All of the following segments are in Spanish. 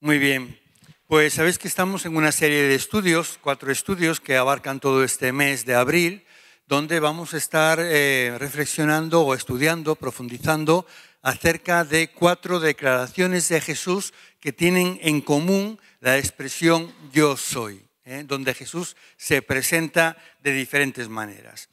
Muy bien. Pues sabéis que estamos en una serie de estudios, cuatro estudios que abarcan todo este mes de abril, donde vamos a estar eh, reflexionando o estudiando, profundizando acerca de cuatro declaraciones de Jesús que tienen en común la expresión yo soy, ¿eh? donde Jesús se presenta de diferentes maneras.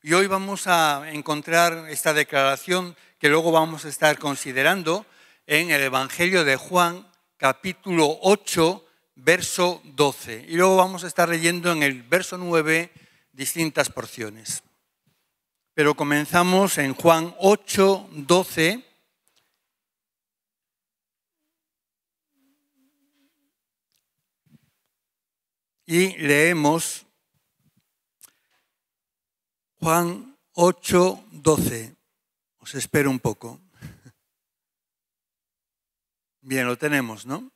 Y hoy vamos a encontrar esta declaración que luego vamos a estar considerando en el Evangelio de Juan capítulo 8, verso 12. Y luego vamos a estar leyendo en el verso 9 distintas porciones. Pero comenzamos en Juan 8, 12. Y leemos Juan 8, 12. Os espero un poco. Bien, lo tenemos, ¿no?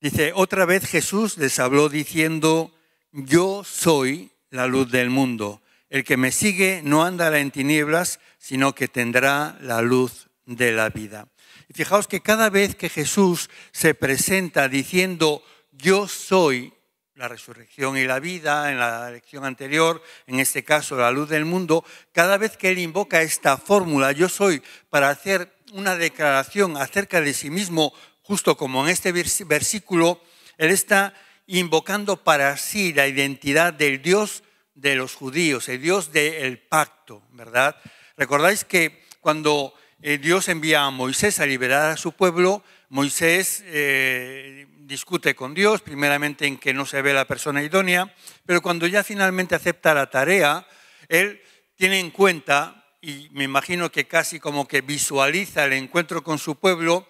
Dice, otra vez Jesús les habló diciendo, yo soy la luz del mundo. El que me sigue no andará en tinieblas, sino que tendrá la luz de la vida. Y fijaos que cada vez que Jesús se presenta diciendo, yo soy la resurrección y la vida, en la lección anterior, en este caso la luz del mundo, cada vez que él invoca esta fórmula, yo soy, para hacer una declaración acerca de sí mismo, justo como en este versículo, él está invocando para sí la identidad del Dios de los judíos, el Dios del pacto, ¿verdad? Recordáis que cuando eh, Dios envía a Moisés a liberar a su pueblo, Moisés eh, discute con Dios, primeramente en que no se ve la persona idónea, pero cuando ya finalmente acepta la tarea, él tiene en cuenta, y me imagino que casi como que visualiza el encuentro con su pueblo,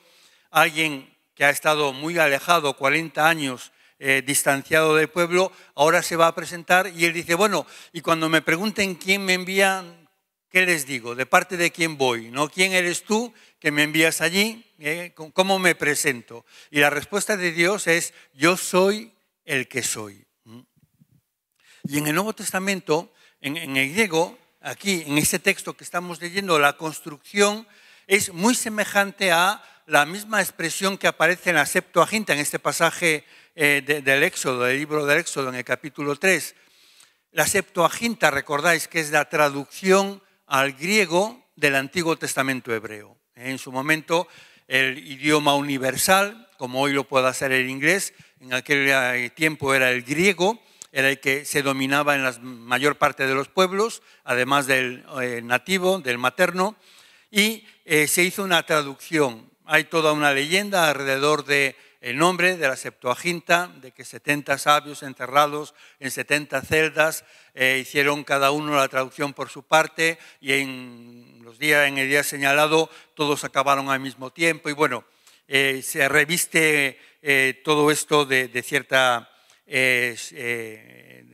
alguien que ha estado muy alejado, 40 años eh, distanciado del pueblo, ahora se va a presentar y él dice, bueno, y cuando me pregunten quién me envía, ¿qué les digo? ¿De parte de quién voy? ¿No? ¿Quién eres tú me envías allí? ¿eh? ¿Cómo me presento? Y la respuesta de Dios es, yo soy el que soy. Y en el Nuevo Testamento, en, el griego, aquí, en este texto que estamos leyendo, la construcción es muy semejante a la misma expresión que aparece en la Septuaginta, en este pasaje eh, del Éxodo, del libro del Éxodo, en el capítulo 3. La Septuaginta, recordáis, que es la traducción al griego del Antiguo Testamento hebreo. En su momento, el idioma universal, como hoy lo puede hacer el inglés, en aquel eh, tiempo era el griego, era el que se dominaba en la mayor parte de los pueblos, además del eh, nativo, del materno, y eh, se hizo una traducción. Hay toda una leyenda alrededor del nombre de la Septuaginta, de que 70 sabios enterrados en 70 celdas hicieron cada uno la traducción por su parte y en los días, en el día señalado todos acabaron al mismo tiempo y bueno, eh, se reviste eh, todo esto de, cierta, eh,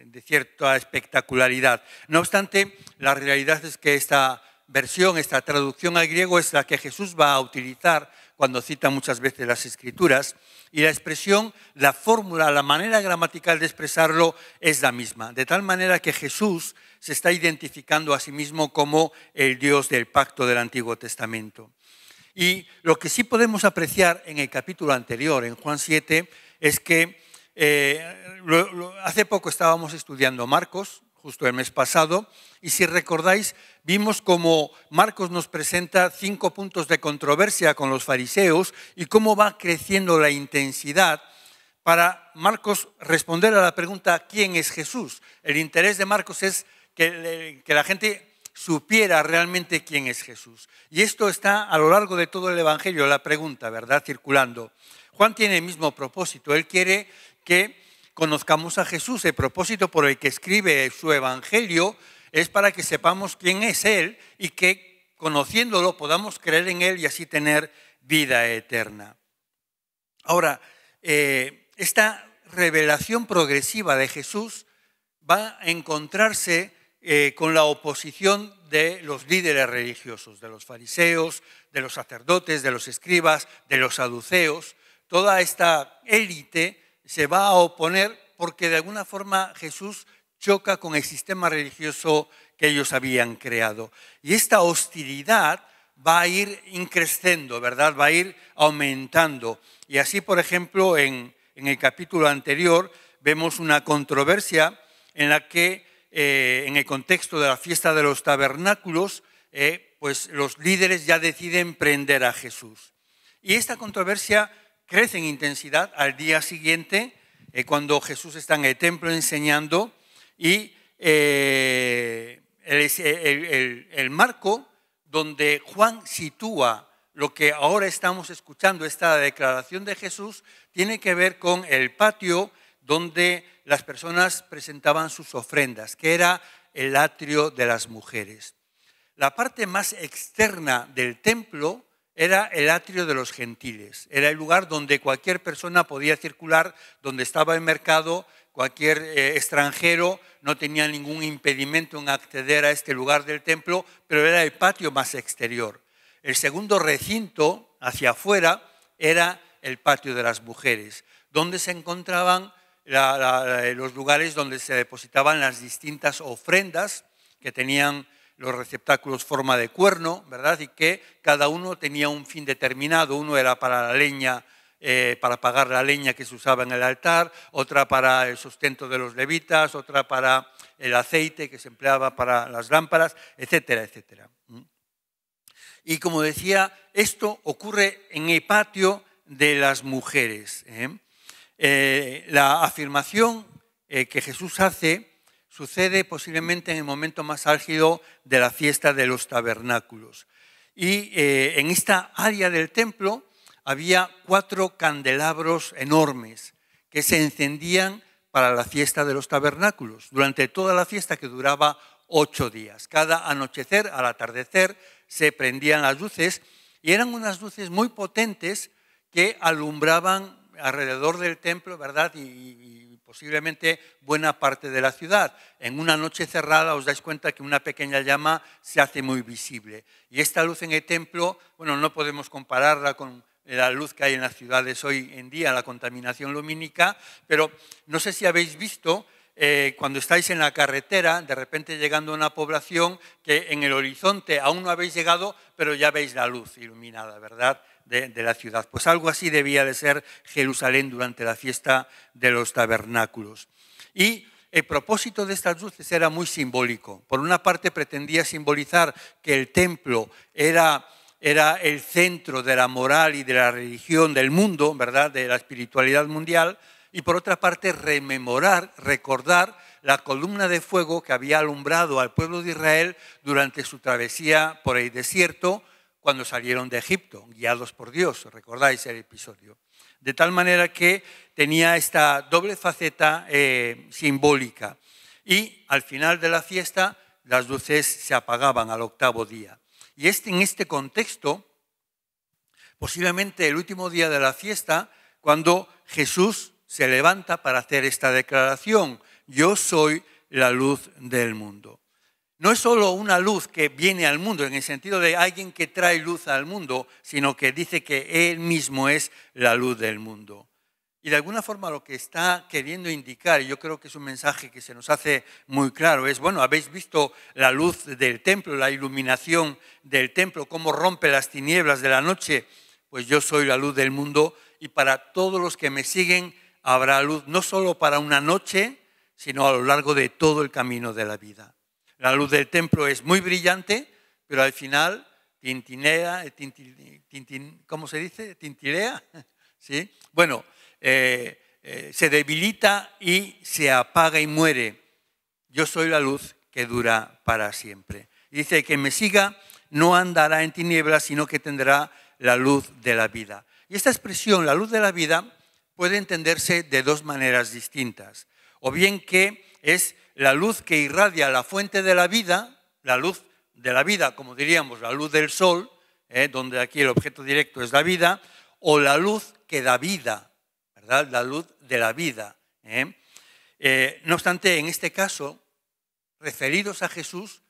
de cierta espectacularidad. No obstante, la realidad es que esta versión, esta traducción al griego es la que Jesús va a utilizar cuando cita muchas veces las escrituras, y la expresión, la fórmula, la manera gramatical de expresarlo es la misma, de tal manera que Jesús se está identificando a sí mismo como el Dios del pacto del Antiguo Testamento. Y lo que sí podemos apreciar en el capítulo anterior, en Juan 7, es que eh, hace poco estábamos estudiando Marcos, justo el mes pasado, y si recordáis, vimos cómo Marcos nos presenta cinco puntos de controversia con los fariseos y cómo va creciendo la intensidad para Marcos responder a la pregunta ¿quién es Jesús? El interés de Marcos es que, que la gente supiera realmente quién es Jesús. Y esto está a lo largo de todo el Evangelio, la pregunta, ¿verdad? Circulando. Juan tiene el mismo propósito, él quiere que conozcamos a Jesús. El propósito por el que escribe su Evangelio es para que sepamos quién es Él y que conociéndolo podamos creer en Él y así tener vida eterna. Ahora, eh, esta revelación progresiva de Jesús va a encontrarse eh, con la oposición de los líderes religiosos, de los fariseos, de los sacerdotes, de los escribas, de los saduceos, toda esta élite se va a oponer porque de alguna forma Jesús choca con el sistema religioso que ellos habían creado. Y esta hostilidad va a ir increciendo, ¿verdad? Va a ir aumentando. Y así, por ejemplo, en, el capítulo anterior vemos una controversia en la que, eh, en el contexto de la fiesta de los tabernáculos, eh, pues los líderes ya deciden prender a Jesús. Y esta controversia crece en intensidad al día siguiente, eh, cuando Jesús está en el templo enseñando y eh, el marco donde Juan sitúa lo que ahora estamos escuchando, esta declaración de Jesús, tiene que ver con el patio donde las personas presentaban sus ofrendas, que era el atrio de las mujeres. La parte más externa del templo era el atrio de los gentiles, era el lugar donde cualquier persona podía circular, donde estaba el mercado, cualquier eh, extranjero no tenía ningún impedimento en acceder a este lugar del templo, pero era el patio más exterior. El segundo recinto, hacia afuera, era el patio de las mujeres, donde se encontraban los lugares donde se depositaban las distintas ofrendas que tenían los receptáculos forma de cuerno, ¿verdad? Y que cada uno tenía un fin determinado. Uno era para la leña, eh, para pagar la leña que se usaba en el altar, otra para el sustento de los levitas, otra para el aceite que se empleaba para las lámparas, etcétera, etcétera. Y como decía, esto ocurre en el patio de las mujeres. ¿eh? Eh, la afirmación que Jesús hace sucede posiblemente en el momento más álgido de la fiesta de los tabernáculos. Y eh, en esta área del templo había cuatro candelabros enormes que se encendían para la fiesta de los tabernáculos, durante toda la fiesta que duraba ocho días. Cada anochecer, al atardecer, se prendían las luces y eran unas luces muy potentes que alumbraban alrededor del templo, ¿verdad? posiblemente buena parte de la ciudad. En una noche cerrada os dais cuenta que una pequeña llama se hace muy visible. Y esta luz en el templo, bueno, no podemos compararla con la luz que hay en las ciudades hoy en día, la contaminación lumínica, pero no sé si habéis visto eh, cuando estáis en la carretera, de repente llegando a una población que en el horizonte aún no habéis llegado, pero ya veis la luz iluminada, ¿verdad? de, la ciudad. Pues algo así debía de ser Jerusalén durante la fiesta de los tabernáculos. Y el propósito de estas luces era muy simbólico. Por una parte pretendía simbolizar que el templo era el centro de la moral y de la religión del mundo, ¿verdad? De la espiritualidad mundial, y por otra parte rememorar, recordar la columna de fuego que había alumbrado al pueblo de Israel durante su travesía por el desierto cuando salieron de Egipto, guiados por Dios, recordáis el episodio. De tal manera que tenía esta doble faceta eh, simbólica. Y al final de la fiesta las luces se apagaban al octavo día. Y este, en este contexto, posiblemente el último día de la fiesta, cuando Jesús se levanta para hacer esta declaración, yo soy la luz del mundo no es solo una luz que viene al mundo, en el sentido de alguien que trae luz al mundo, sino que dice que Él mismo es la luz del mundo. Y de alguna forma lo que está queriendo indicar, y yo creo que es un mensaje que se nos hace muy claro, es, bueno, habéis visto la luz del templo, la iluminación del templo, cómo rompe las tinieblas de la noche, pues yo soy la luz del mundo y para todos los que me siguen habrá luz, no solo para una noche, sino a lo largo de todo el camino de la vida. La luz del templo es muy brillante, pero al final tintinea, tintin, ¿cómo se dice? Tintirea. ¿Sí? Bueno, eh, eh, se debilita y se apaga y muere. Yo soy la luz que dura para siempre. dice que me siga no andará en tinieblas, sino que tendrá la luz de la vida. Y esta expresión, la luz de la vida, puede entenderse de dos maneras distintas. O bien que es la luz que irradia la fuente de la vida, la luz de la vida, como diríamos, la luz del sol, eh, donde aquí el objeto directo es la vida, o la luz que da vida, ¿verdad? La luz de la vida. ¿eh? Eh, no obstante, en este caso, referidos a Jesús,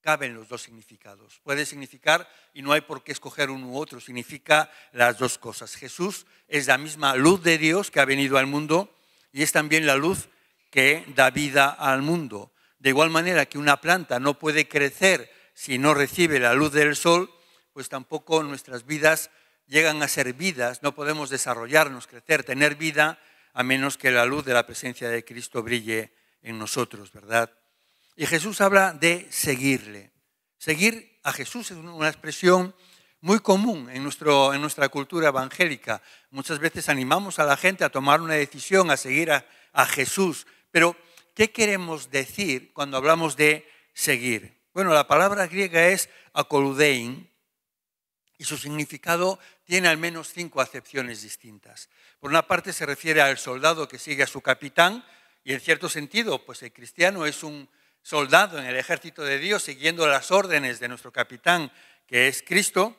caben los dos significados. Puede significar, y no hay por qué escoger uno u otro, significa las dos cosas. Jesús es la misma luz de Dios que ha venido al mundo y es también la luz que da vida al mundo. De igual manera que una planta no puede crecer si no recibe la luz del sol, pues tampoco nuestras vidas llegan a ser vidas, no podemos desarrollarnos, crecer, tener vida, a menos que la luz de la presencia de Cristo brille en nosotros, ¿verdad? Y Jesús habla de seguirle. Seguir a Jesús es una expresión muy común en, nuestro, en nuestra cultura evangélica. Muchas veces animamos a la gente a tomar una decisión, a seguir a, a Jesús, pero, ¿qué queremos decir cuando hablamos de seguir? Bueno, la palabra griega es akoludein y su significado tiene al menos cinco acepciones distintas. Por una parte se refiere al soldado que sigue a su capitán y en cierto sentido, pues el cristiano es un soldado en el ejército de Dios siguiendo las órdenes de nuestro capitán que es Cristo.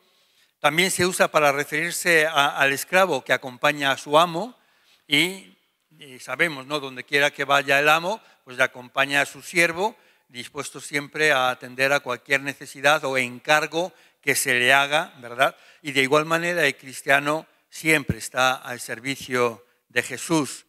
También se usa para referirse al esclavo que acompaña a su amo y sabemos, ¿no? Donde quiera que vaya el amo, pues le acompaña a su siervo, dispuesto siempre a atender a cualquier necesidad o encargo que se le haga, ¿verdad? Y de igual manera el cristiano siempre está al servicio de Jesús.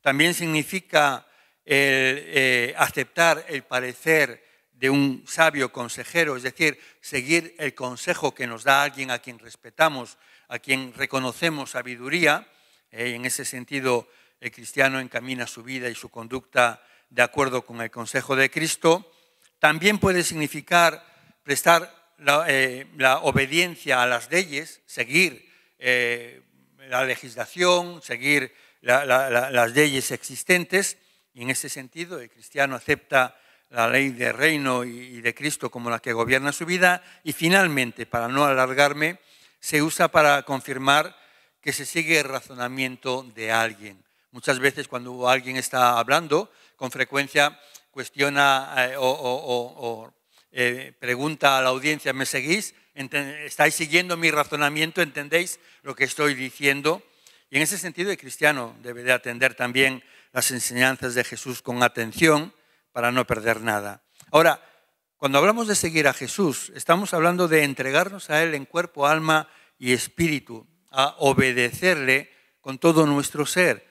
También significa eh, aceptar el parecer de un sabio consejero, es decir, seguir el consejo que nos da alguien a quien respetamos, a quien reconocemos sabiduría. Eh, en ese sentido, el cristiano encamina su vida y su conducta de acuerdo con el consejo de Cristo, también puede significar prestar la, eh, obediencia a las leyes, seguir eh, la legislación, seguir las leyes existentes. Y en ese sentido, el cristiano acepta la ley del reino y de Cristo como la que gobierna su vida. Y finalmente, para no alargarme, se usa para confirmar que se sigue el razonamiento de alguien. Muchas veces cuando alguien está hablando, con frecuencia cuestiona eh, o, eh, pregunta a la audiencia, ¿me seguís? ¿Estáis siguiendo mi razonamiento? ¿Entendéis lo que estoy diciendo? Y en ese sentido el cristiano debe de atender también las enseñanzas de Jesús con atención para no perder nada. Ahora, cuando hablamos de seguir a Jesús, estamos hablando de entregarnos a Él en cuerpo, alma y espíritu, a obedecerle con todo nuestro ser,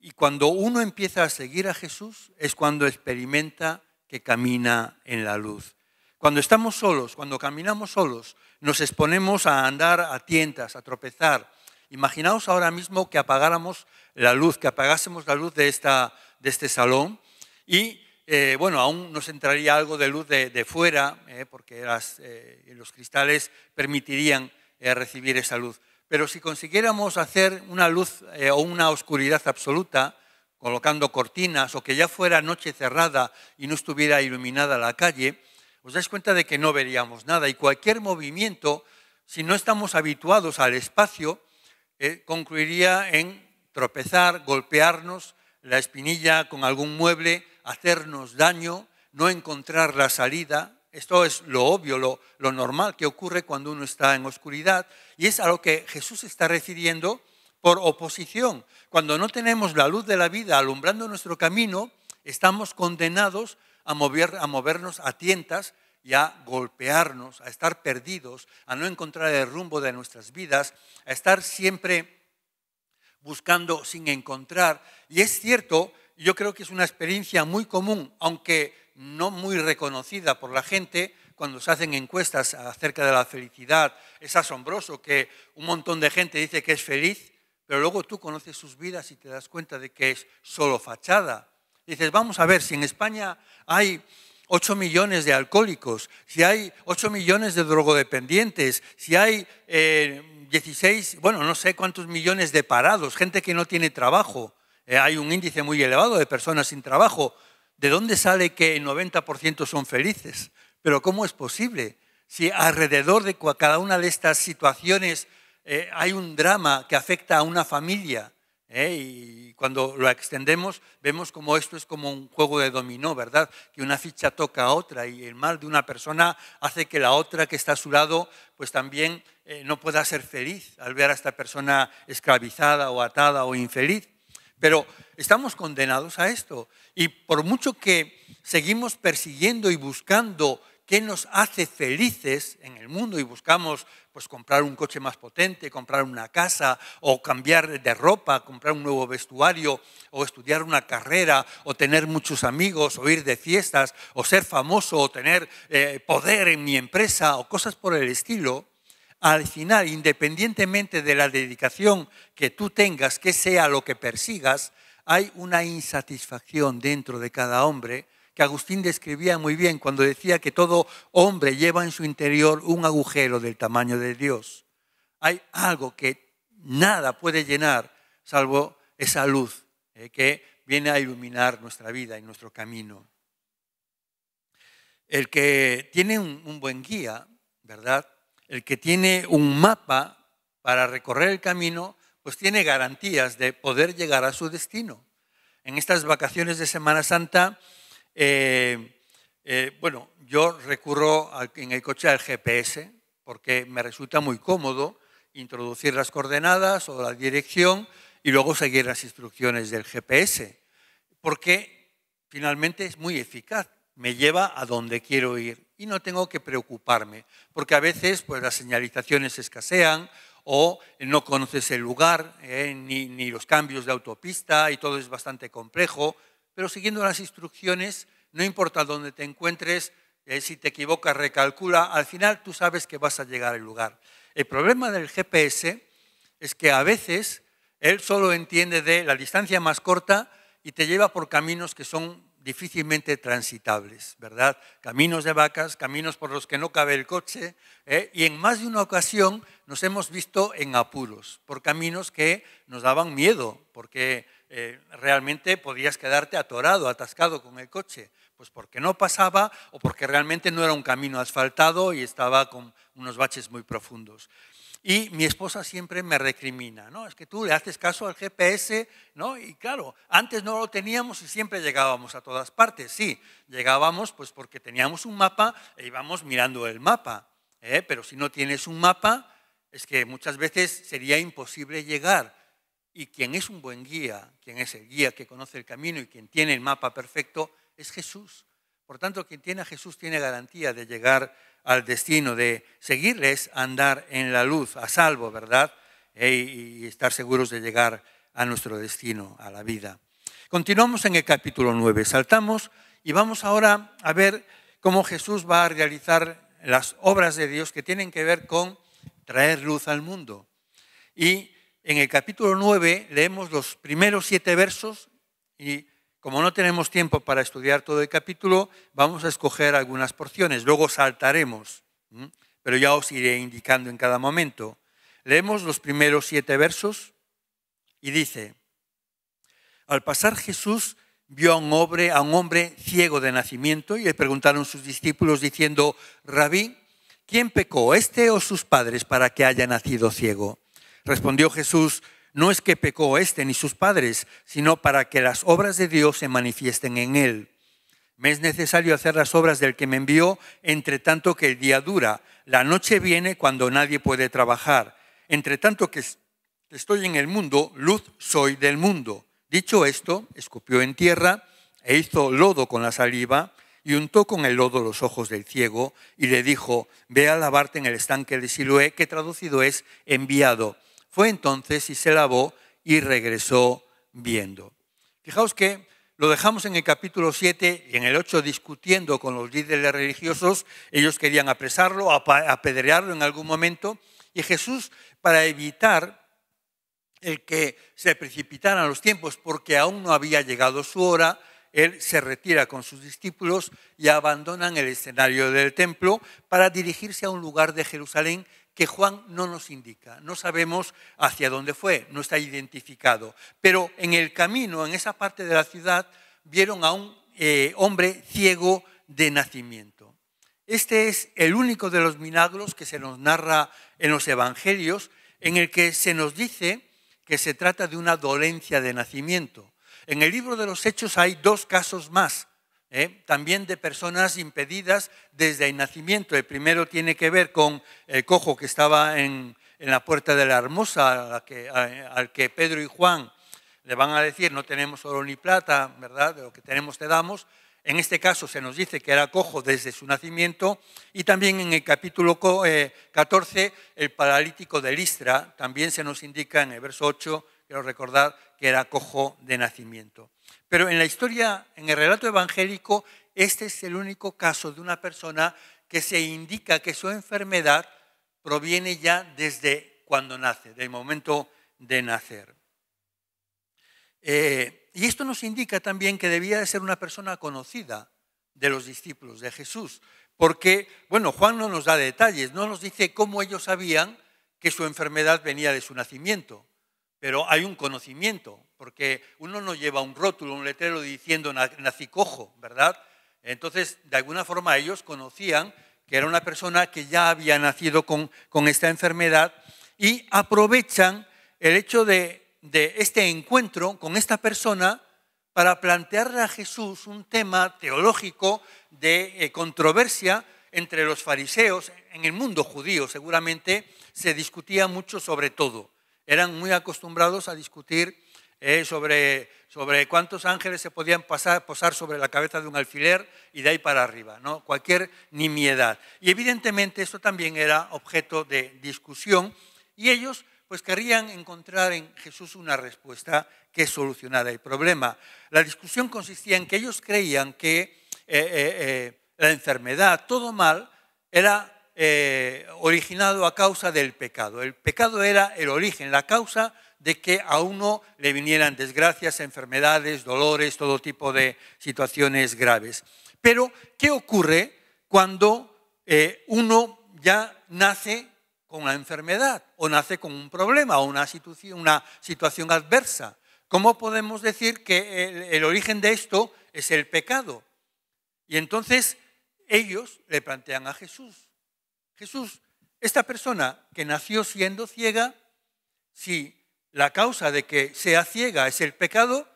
y cuando uno empieza a seguir a Jesús es cuando experimenta que camina en la luz. Cuando estamos solos, cuando caminamos solos, nos exponemos a andar a tientas, a tropezar. Imaginaos ahora mismo que apagáramos la luz, que apagásemos la luz de, esta, de este salón y, eh, bueno, aún nos entraría algo de luz de, fuera, eh, porque eh, los cristales permitirían recibir esa luz. Pero si consiguiéramos hacer una luz eh, o una oscuridad absoluta, colocando cortinas o que ya fuera noche cerrada y no estuviera iluminada la calle, os dais cuenta de que no veríamos nada y cualquier movimiento, si no estamos habituados al espacio, eh, concluiría en tropezar, golpearnos la espinilla con algún mueble, hacernos daño, no encontrar la salida, esto es lo obvio, lo, normal que ocurre cuando uno está en oscuridad. Y es a lo que Jesús está refiriendo por oposición. Cuando no tenemos la luz de la vida alumbrando nuestro camino, estamos condenados a, mover, a movernos a tientas y a golpearnos, a estar perdidos, a no encontrar el rumbo de nuestras vidas, a estar siempre buscando sin encontrar. Y es cierto, yo creo que es una experiencia muy común, aunque no muy reconocida por la gente, cuando se hacen encuestas acerca de la felicidad, es asombroso que un montón de gente dice que es feliz, pero luego tú conoces sus vidas y te das cuenta de que es solo fachada. Dices, vamos a ver, si en España hay 8 millones de alcohólicos, si hay 8 millones de drogodependientes, si hay 16, eh, bueno, no sé cuántos millones de parados, gente que no tiene trabajo, eh, hay un índice muy elevado de personas sin trabajo, ¿De dónde sale que el 90% son felices? Pero ¿cómo es posible? Si alrededor de cada una de estas situaciones eh, hay un drama que afecta a una familia, eh, y cuando lo extendemos vemos como esto es como un juego de dominó, ¿verdad? Que una ficha toca a otra y el mal de una persona hace que la otra que está a su lado pues también eh, no pueda ser feliz al ver a esta persona esclavizada o atada o infeliz. Pero estamos condenados a esto. Y por mucho que seguimos persiguiendo y buscando qué nos hace felices en el mundo y buscamos pues comprar un coche más potente, comprar una casa o cambiar de ropa, comprar un nuevo vestuario o estudiar una carrera o tener muchos amigos o ir de fiestas o ser famoso o tener eh, poder en mi empresa o cosas por el estilo, al final, independientemente de la dedicación que tú tengas, que sea lo que persigas, hay una insatisfacción dentro de cada hombre que Agustín describía muy bien cuando decía que todo hombre lleva en su interior un agujero del tamaño de Dios. Hay algo que nada puede llenar salvo esa luz eh, que viene a iluminar nuestra vida y nuestro camino. El que tiene un, un buen guía, ¿verdad? el que tiene un mapa para recorrer el camino, pues tiene garantías de poder llegar a su destino. En estas vacaciones de Semana Santa, eh, eh, bueno, yo recurro en el coche al GPS porque me resulta muy cómodo introducir las coordenadas o la dirección y luego seguir las instrucciones del GPS, porque finalmente es muy eficaz, me lleva a donde quiero ir y no tengo que preocuparme, porque a veces pues, las señalizaciones escasean o no conoces el lugar, eh, ni, los cambios de autopista y todo es bastante complejo, pero siguiendo las instrucciones, no importa dónde te encuentres, eh, si te equivocas, recalcula, al final tú sabes que vas a llegar al lugar. El problema del GPS es que a veces él solo entiende de la distancia más corta y te lleva por caminos que son difícilmente transitables, ¿verdad? Caminos de vacas, caminos por los que no cabe el coche, ¿eh? y en más de una ocasión nos hemos visto en apuros, por caminos que nos daban miedo, porque eh, realmente podías quedarte atorado, atascado con el coche, pues porque no pasaba o porque realmente no era un camino asfaltado y estaba con unos baches muy profundos. Y mi esposa siempre me recrimina, ¿no? Es que tú le haces caso al GPS, ¿no? Y claro, antes no lo teníamos y siempre llegábamos a todas partes. Sí, llegábamos pues porque teníamos un mapa e íbamos mirando el mapa. ¿eh? Pero si no tienes un mapa, es que muchas veces sería imposible llegar. Y quien es un buen guía, quien es el guía que conoce el camino y quien tiene el mapa perfecto, es Jesús. Por tanto, quien tiene a Jesús tiene garantía de llegar al destino de seguirles, andar en la luz, a salvo, ¿verdad? Eh, y estar seguros de llegar a nuestro destino, a la vida. Continuamos en el capítulo 9, saltamos y vamos ahora a ver cómo Jesús va a realizar las obras de Dios que tienen que ver con traer luz al mundo. Y en el capítulo 9 leemos los primeros siete versos y como no tenemos tiempo para estudiar todo el capítulo, vamos a escoger algunas porciones, luego saltaremos, pero ya os iré indicando en cada momento. Leemos los primeros siete versos y dice, al pasar Jesús vio a un hombre, a un hombre ciego de nacimiento y le preguntaron sus discípulos diciendo, Rabí, ¿quién pecó, este o sus padres, para que haya nacido ciego? Respondió Jesús, no es que pecó éste ni sus padres, sino para que las obras de Dios se manifiesten en él. Me es necesario hacer las obras del que me envió, entre tanto que el día dura. La noche viene cuando nadie puede trabajar. Entre tanto que estoy en el mundo, luz soy del mundo. Dicho esto, escupió en tierra e hizo lodo con la saliva y untó con el lodo los ojos del ciego y le dijo, ve a lavarte en el estanque de Siloé, que traducido es enviado. Fue entonces y se lavó y regresó viendo. Fijaos que lo dejamos en el capítulo 7 y en el 8 discutiendo con los líderes religiosos. Ellos querían apresarlo, apedrearlo en algún momento. Y Jesús, para evitar el que se precipitaran los tiempos, porque aún no había llegado su hora, él se retira con sus discípulos y abandonan el escenario del templo para dirigirse a un lugar de Jerusalén que Juan no nos indica. No sabemos hacia dónde fue, no está identificado. Pero en el camino, en esa parte de la ciudad, vieron a un eh, hombre ciego de nacimiento. Este es el único de los milagros que se nos narra en los evangelios en el que se nos dice que se trata de una dolencia de nacimiento. En el libro de los Hechos hay dos casos más ¿eh? también de personas impedidas desde el nacimiento. El primero tiene que ver con el cojo que estaba en, la puerta de la hermosa, al que, Pedro y Juan le van a decir, no tenemos oro ni plata, ¿verdad? De lo que tenemos te damos. En este caso se nos dice que era cojo desde su nacimiento y también en el capítulo 14, eh, el paralítico de Listra, también se nos indica en el verso 8, quiero recordar, que era cojo de nacimiento. Pero en la historia, en el relato evangélico, este es el único caso de una persona que se indica que su enfermedad proviene ya desde cuando nace, del momento de nacer. Eh, y esto nos indica también que debía de ser una persona conocida de los discípulos de Jesús, porque, bueno, Juan no nos da detalles, no nos dice cómo ellos sabían que su enfermedad venía de su nacimiento, pero hay un conocimiento, porque uno no lleva un rótulo, un letrero diciendo nacicojo, ¿verdad? Entonces, de alguna forma ellos conocían que era una persona que ya había nacido con, esta enfermedad y aprovechan el hecho de, de este encuentro con esta persona para plantearle a Jesús un tema teológico de eh, controversia entre los fariseos. En el mundo judío seguramente se discutía mucho sobre todo. Eran muy acostumbrados a discutir eh, sobre, sobre cuántos ángeles se podían pasar, posar sobre la cabeza de un alfiler y de ahí para arriba, ¿no? cualquier nimiedad. Y evidentemente esto también era objeto de discusión y ellos pues querrían encontrar en Jesús una respuesta que solucionara el problema. La discusión consistía en que ellos creían que eh, eh, la enfermedad, todo mal, era originado a causa del pecado. El pecado era el origen, la causa de que a uno le vinieran desgracias, enfermedades, dolores, todo tipo de situaciones graves. Pero, ¿qué ocurre cuando eh, uno ya nace con la enfermedad o nace con un problema o una situación, adversa? ¿Cómo podemos decir que el, el origen de esto es el pecado? Y entonces ellos le plantean a Jesús, Jesús, esta persona que nació siendo ciega, si la causa de que sea ciega es el pecado.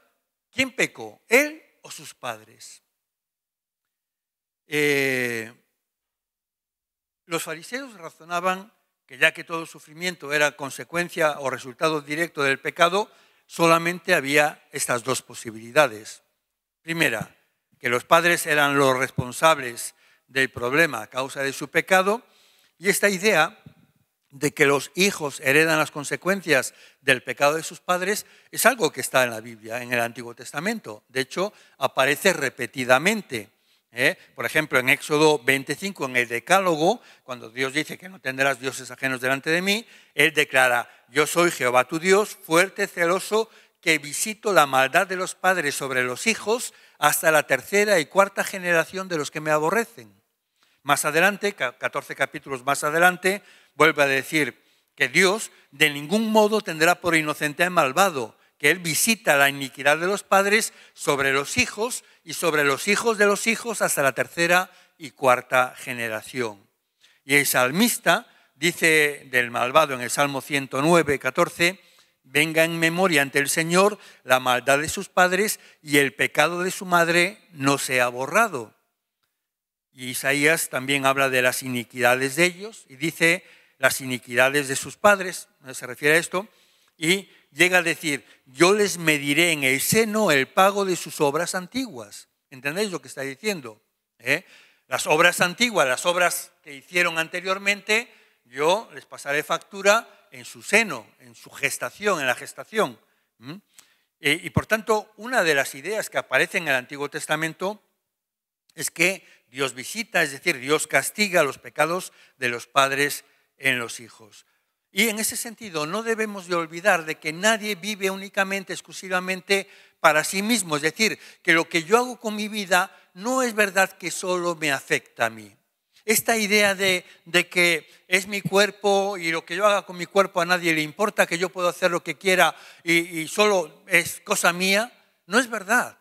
¿Quién pecó? ¿Él o sus padres? Eh, los fariseos razonaban que ya que todo sufrimiento era consecuencia o resultado directo del pecado, solamente había estas dos posibilidades. Primera, que los padres eran los responsables del problema a causa de su pecado, y esta idea de que los hijos heredan las consecuencias del pecado de sus padres es algo que está en la Biblia, en el Antiguo Testamento. De hecho, aparece repetidamente. ¿eh? Por ejemplo, en Éxodo 25, en el Decálogo, cuando Dios dice que no tendrás dioses ajenos delante de mí, Él declara, yo soy Jehová tu Dios, fuerte, celoso, que visito la maldad de los padres sobre los hijos hasta la tercera y cuarta generación de los que me aborrecen. Más adelante, 14 capítulos más adelante, vuelve a decir que Dios de ningún modo tendrá por inocente al malvado, que Él visita la iniquidad de los padres sobre los hijos y sobre los hijos de los hijos hasta la tercera y cuarta generación. Y el salmista dice del malvado en el Salmo 109, 14, venga en memoria ante el Señor la maldad de sus padres y el pecado de su madre no sea borrado. Y Isaías también habla de las iniquidades de ellos y dice, las iniquidades de sus padres, se refiere a esto, y llega a decir, yo les mediré en el seno el pago de sus obras antiguas. ¿Entendéis lo que está diciendo? ¿Eh? Las obras antiguas, las obras que hicieron anteriormente, yo les pasaré factura en su seno, en su gestación, en la gestación. Eh, y por tanto, una de las ideas que aparece en el Antiguo Testamento es que Dios visita, es decir, Dios castiga los pecados de los padres en los hijos. Y en ese sentido, no debemos de olvidar de que nadie vive únicamente, exclusivamente para sí mismo. Es decir, que lo que yo hago con mi vida no es verdad que solo me afecta a mí. Esta idea de, que es mi cuerpo y lo que yo haga con mi cuerpo a nadie le importa, que yo puedo hacer lo que quiera y, solo es cosa mía, no es verdad.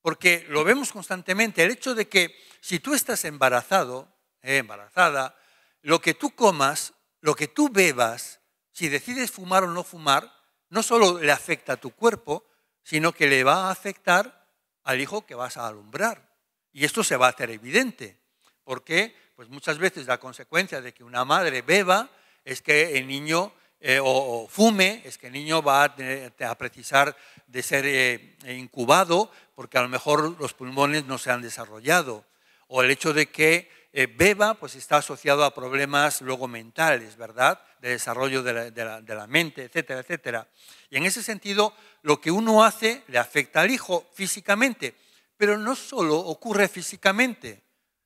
Porque lo vemos constantemente. El hecho de que si tú estás embarazado, eh, embarazada, lo que tú comas, lo que tú bebas, si decides fumar o no fumar, no solo le afecta a tu cuerpo, sino que le va a afectar al hijo que vas a alumbrar. Y esto se va a hacer evidente, porque pues muchas veces la consecuencia de que una madre beba es que el niño eh, o, fume, es que el niño va a, precisar de ser eh, eh, incubado porque a lo mejor los pulmones no se han desarrollado, o el hecho de que eh, beba pues está asociado a problemas luego mentales, ¿verdad? De desarrollo de la, mente, etcétera, etcétera. Y en ese sentido, lo que uno hace le afecta al hijo físicamente, pero no solo ocurre físicamente,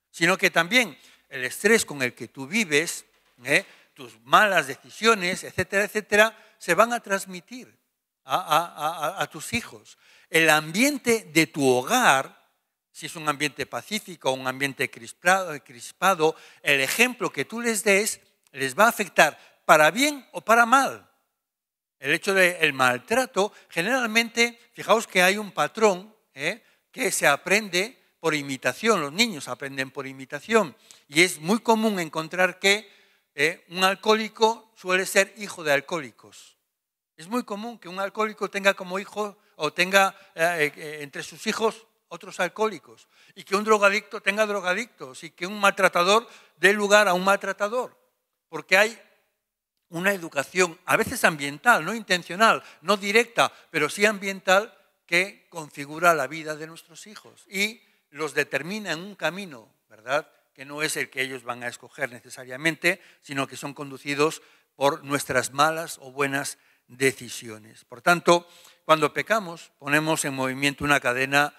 sino que también el estrés con el que tú vives, ¿eh? tus malas decisiones, etcétera, etcétera, se van a transmitir a tus hijos. El ambiente de tu hogar si es un ambiente pacífico, un ambiente crispado, el ejemplo que tú les des les va a afectar para bien o para mal. El hecho del maltrato, generalmente, fijaos que hay un patrón ¿eh? que se aprende por imitación, los niños aprenden por imitación, y es muy común encontrar que eh, un alcohólico suele ser hijo de alcohólicos. Es muy común que un alcohólico tenga como hijo o tenga eh, entre sus hijos otros alcohólicos, y que un drogadicto tenga drogadictos, y que un maltratador dé lugar a un maltratador, porque hay una educación, a veces ambiental, no intencional, no directa, pero sí ambiental, que configura la vida de nuestros hijos y los determina en un camino, ¿verdad? Que no es el que ellos van a escoger necesariamente, sino que son conducidos por nuestras malas o buenas decisiones. Por tanto, cuando pecamos, ponemos en movimiento una cadena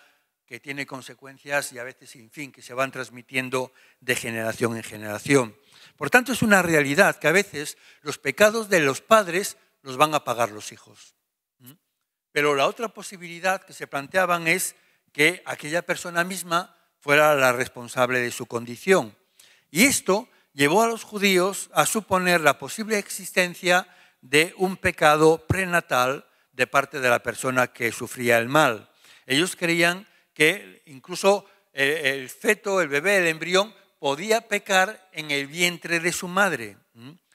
que tiene consecuencias y a veces sin fin, que se van transmitiendo de generación en generación. Por tanto, es una realidad que a veces los pecados de los padres los van a pagar los hijos. Pero la otra posibilidad que se planteaban es que aquella persona misma fuera la responsable de su condición. Y esto llevó a los judíos a suponer la posible existencia de un pecado prenatal de parte de la persona que sufría el mal. Ellos creían que incluso eh, el, feto, el bebé, el embrión, podía pecar en el vientre de su madre.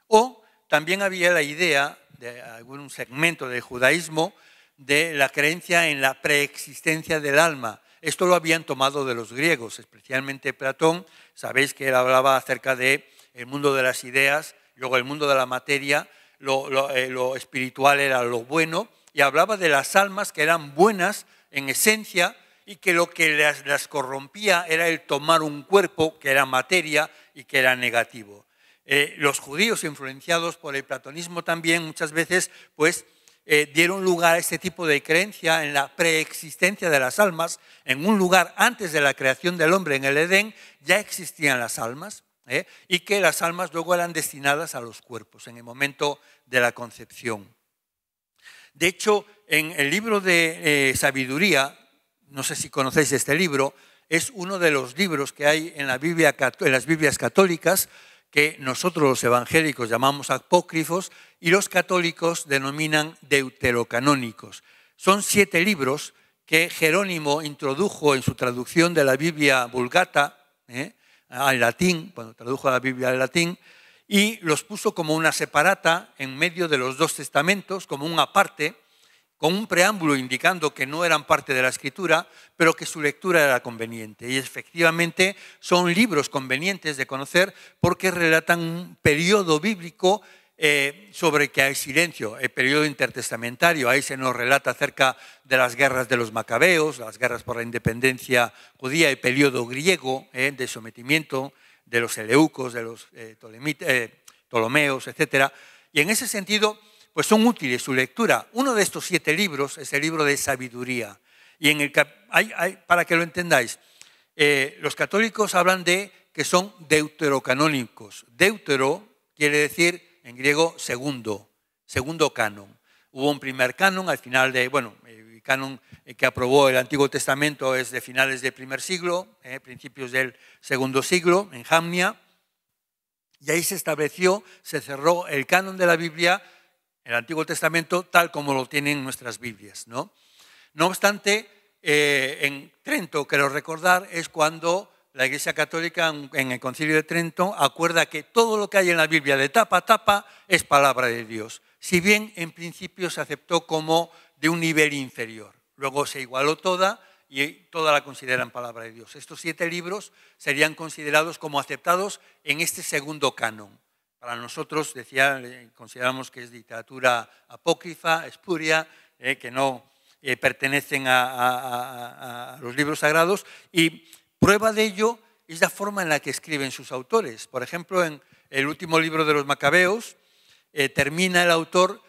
O también había la idea de algún segmento del judaísmo de la creencia en la preexistencia del alma. Esto lo habían tomado de los griegos, especialmente Platón. Sabéis que él hablaba acerca del el mundo de las ideas, luego el mundo de la materia, eh, lo espiritual era lo bueno, y hablaba de las almas que eran buenas en esencia, y que lo que las, corrompía era el tomar un cuerpo que era materia y que era negativo. Eh, los judíos, influenciados por el platonismo también, muchas veces, pues, eh, dieron lugar a este tipo de creencia en la preexistencia de las almas. En un lugar antes de la creación del hombre, en el Edén, ya existían las almas ¿eh? y que las almas luego eran destinadas a los cuerpos en el momento de la concepción. De hecho, en el libro de Sabiduría, no sé si conocéis este libro, es uno de los libros que hay en, las Biblias católicas que nosotros los evangélicos llamamos apócrifos y los católicos denominan deuterocanónicos. Son siete libros que Jerónimo introdujo en su traducción de la Biblia vulgata ¿eh? al latín, cuando tradujo la Biblia al latín, y los puso como una separata en medio de los dos testamentos, como un aparte, con un preámbulo indicando que no eran parte de la escritura, pero que su lectura era conveniente. Y efectivamente son libros convenientes de conocer porque relatan un periodo bíblico eh, sobre que hay silencio, el periodo intertestamentario. Ahí se nos relata acerca de las guerras de los macabeos, las guerras por la independencia judía, el periodo griego eh, de sometimiento de los eleucos, de los eh, eh Ptolomeos, etc. Y en ese sentido pues son útiles su lectura. Uno de estos siete libros es el libro de sabiduría. Y en el, para que lo entendáis, eh, los católicos hablan de que son deuterocanónicos. Deutero quiere decir en griego segundo, segundo canon. Hubo un primer canon al final de, bueno, el canon que aprobó el Antiguo Testamento es de finales del primer siglo, eh, principios del segundo siglo, en Jamnia, y ahí se estableció, se cerró el canon de la Biblia el Antiguo Testamento tal como lo tienen nuestras Biblias. No, no obstante, eh, en Trento, quiero recordar, es cuando la Iglesia Católica en el Concilio de Trento acuerda que todo lo que hay en la Biblia de tapa a tapa es palabra de Dios, si bien en principio se aceptó como de un nivel inferior. Luego se igualó toda y toda la consideran palabra de Dios. Estos siete libros serían considerados como aceptados en este segundo canon. Para nosotros, decía, consideramos que es literatura apócrifa, espuria, eh, que no eh, pertenecen a, los libros sagrados. Y prueba de ello es la forma en la que escriben sus autores. Por ejemplo, en el último libro de los Macabeos, eh, termina el autor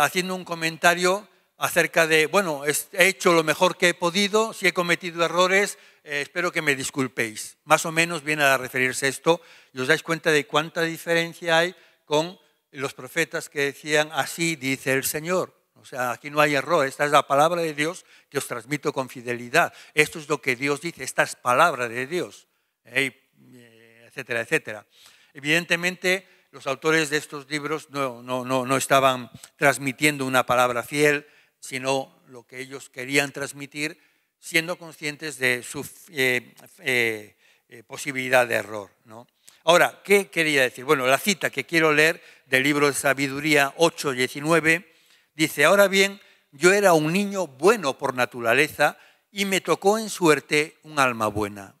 haciendo un comentario acerca de, bueno, he hecho lo mejor que he podido, si he cometido errores, eh, espero que me disculpéis. Más o menos viene a referirse esto. Y os dais cuenta de cuánta diferencia hay con los profetas que decían, así dice el Señor. O sea, aquí no hay error. Esta es la palabra de Dios que os transmito con fidelidad. Esto es lo que Dios dice. Esta es palabra de Dios. Eh, eh, etcétera, etcétera. Evidentemente, los autores de estos libros no, no estaban transmitiendo una palabra fiel, sino lo que ellos querían transmitir siendo conscientes de su eh, eh, eh, posibilidad de error. ¿no? Ahora, ¿qué quería decir? Bueno, la cita que quiero leer del libro de Sabiduría 8.19 dice, ahora bien, yo era un niño bueno por naturaleza y me tocó en suerte un alma buena.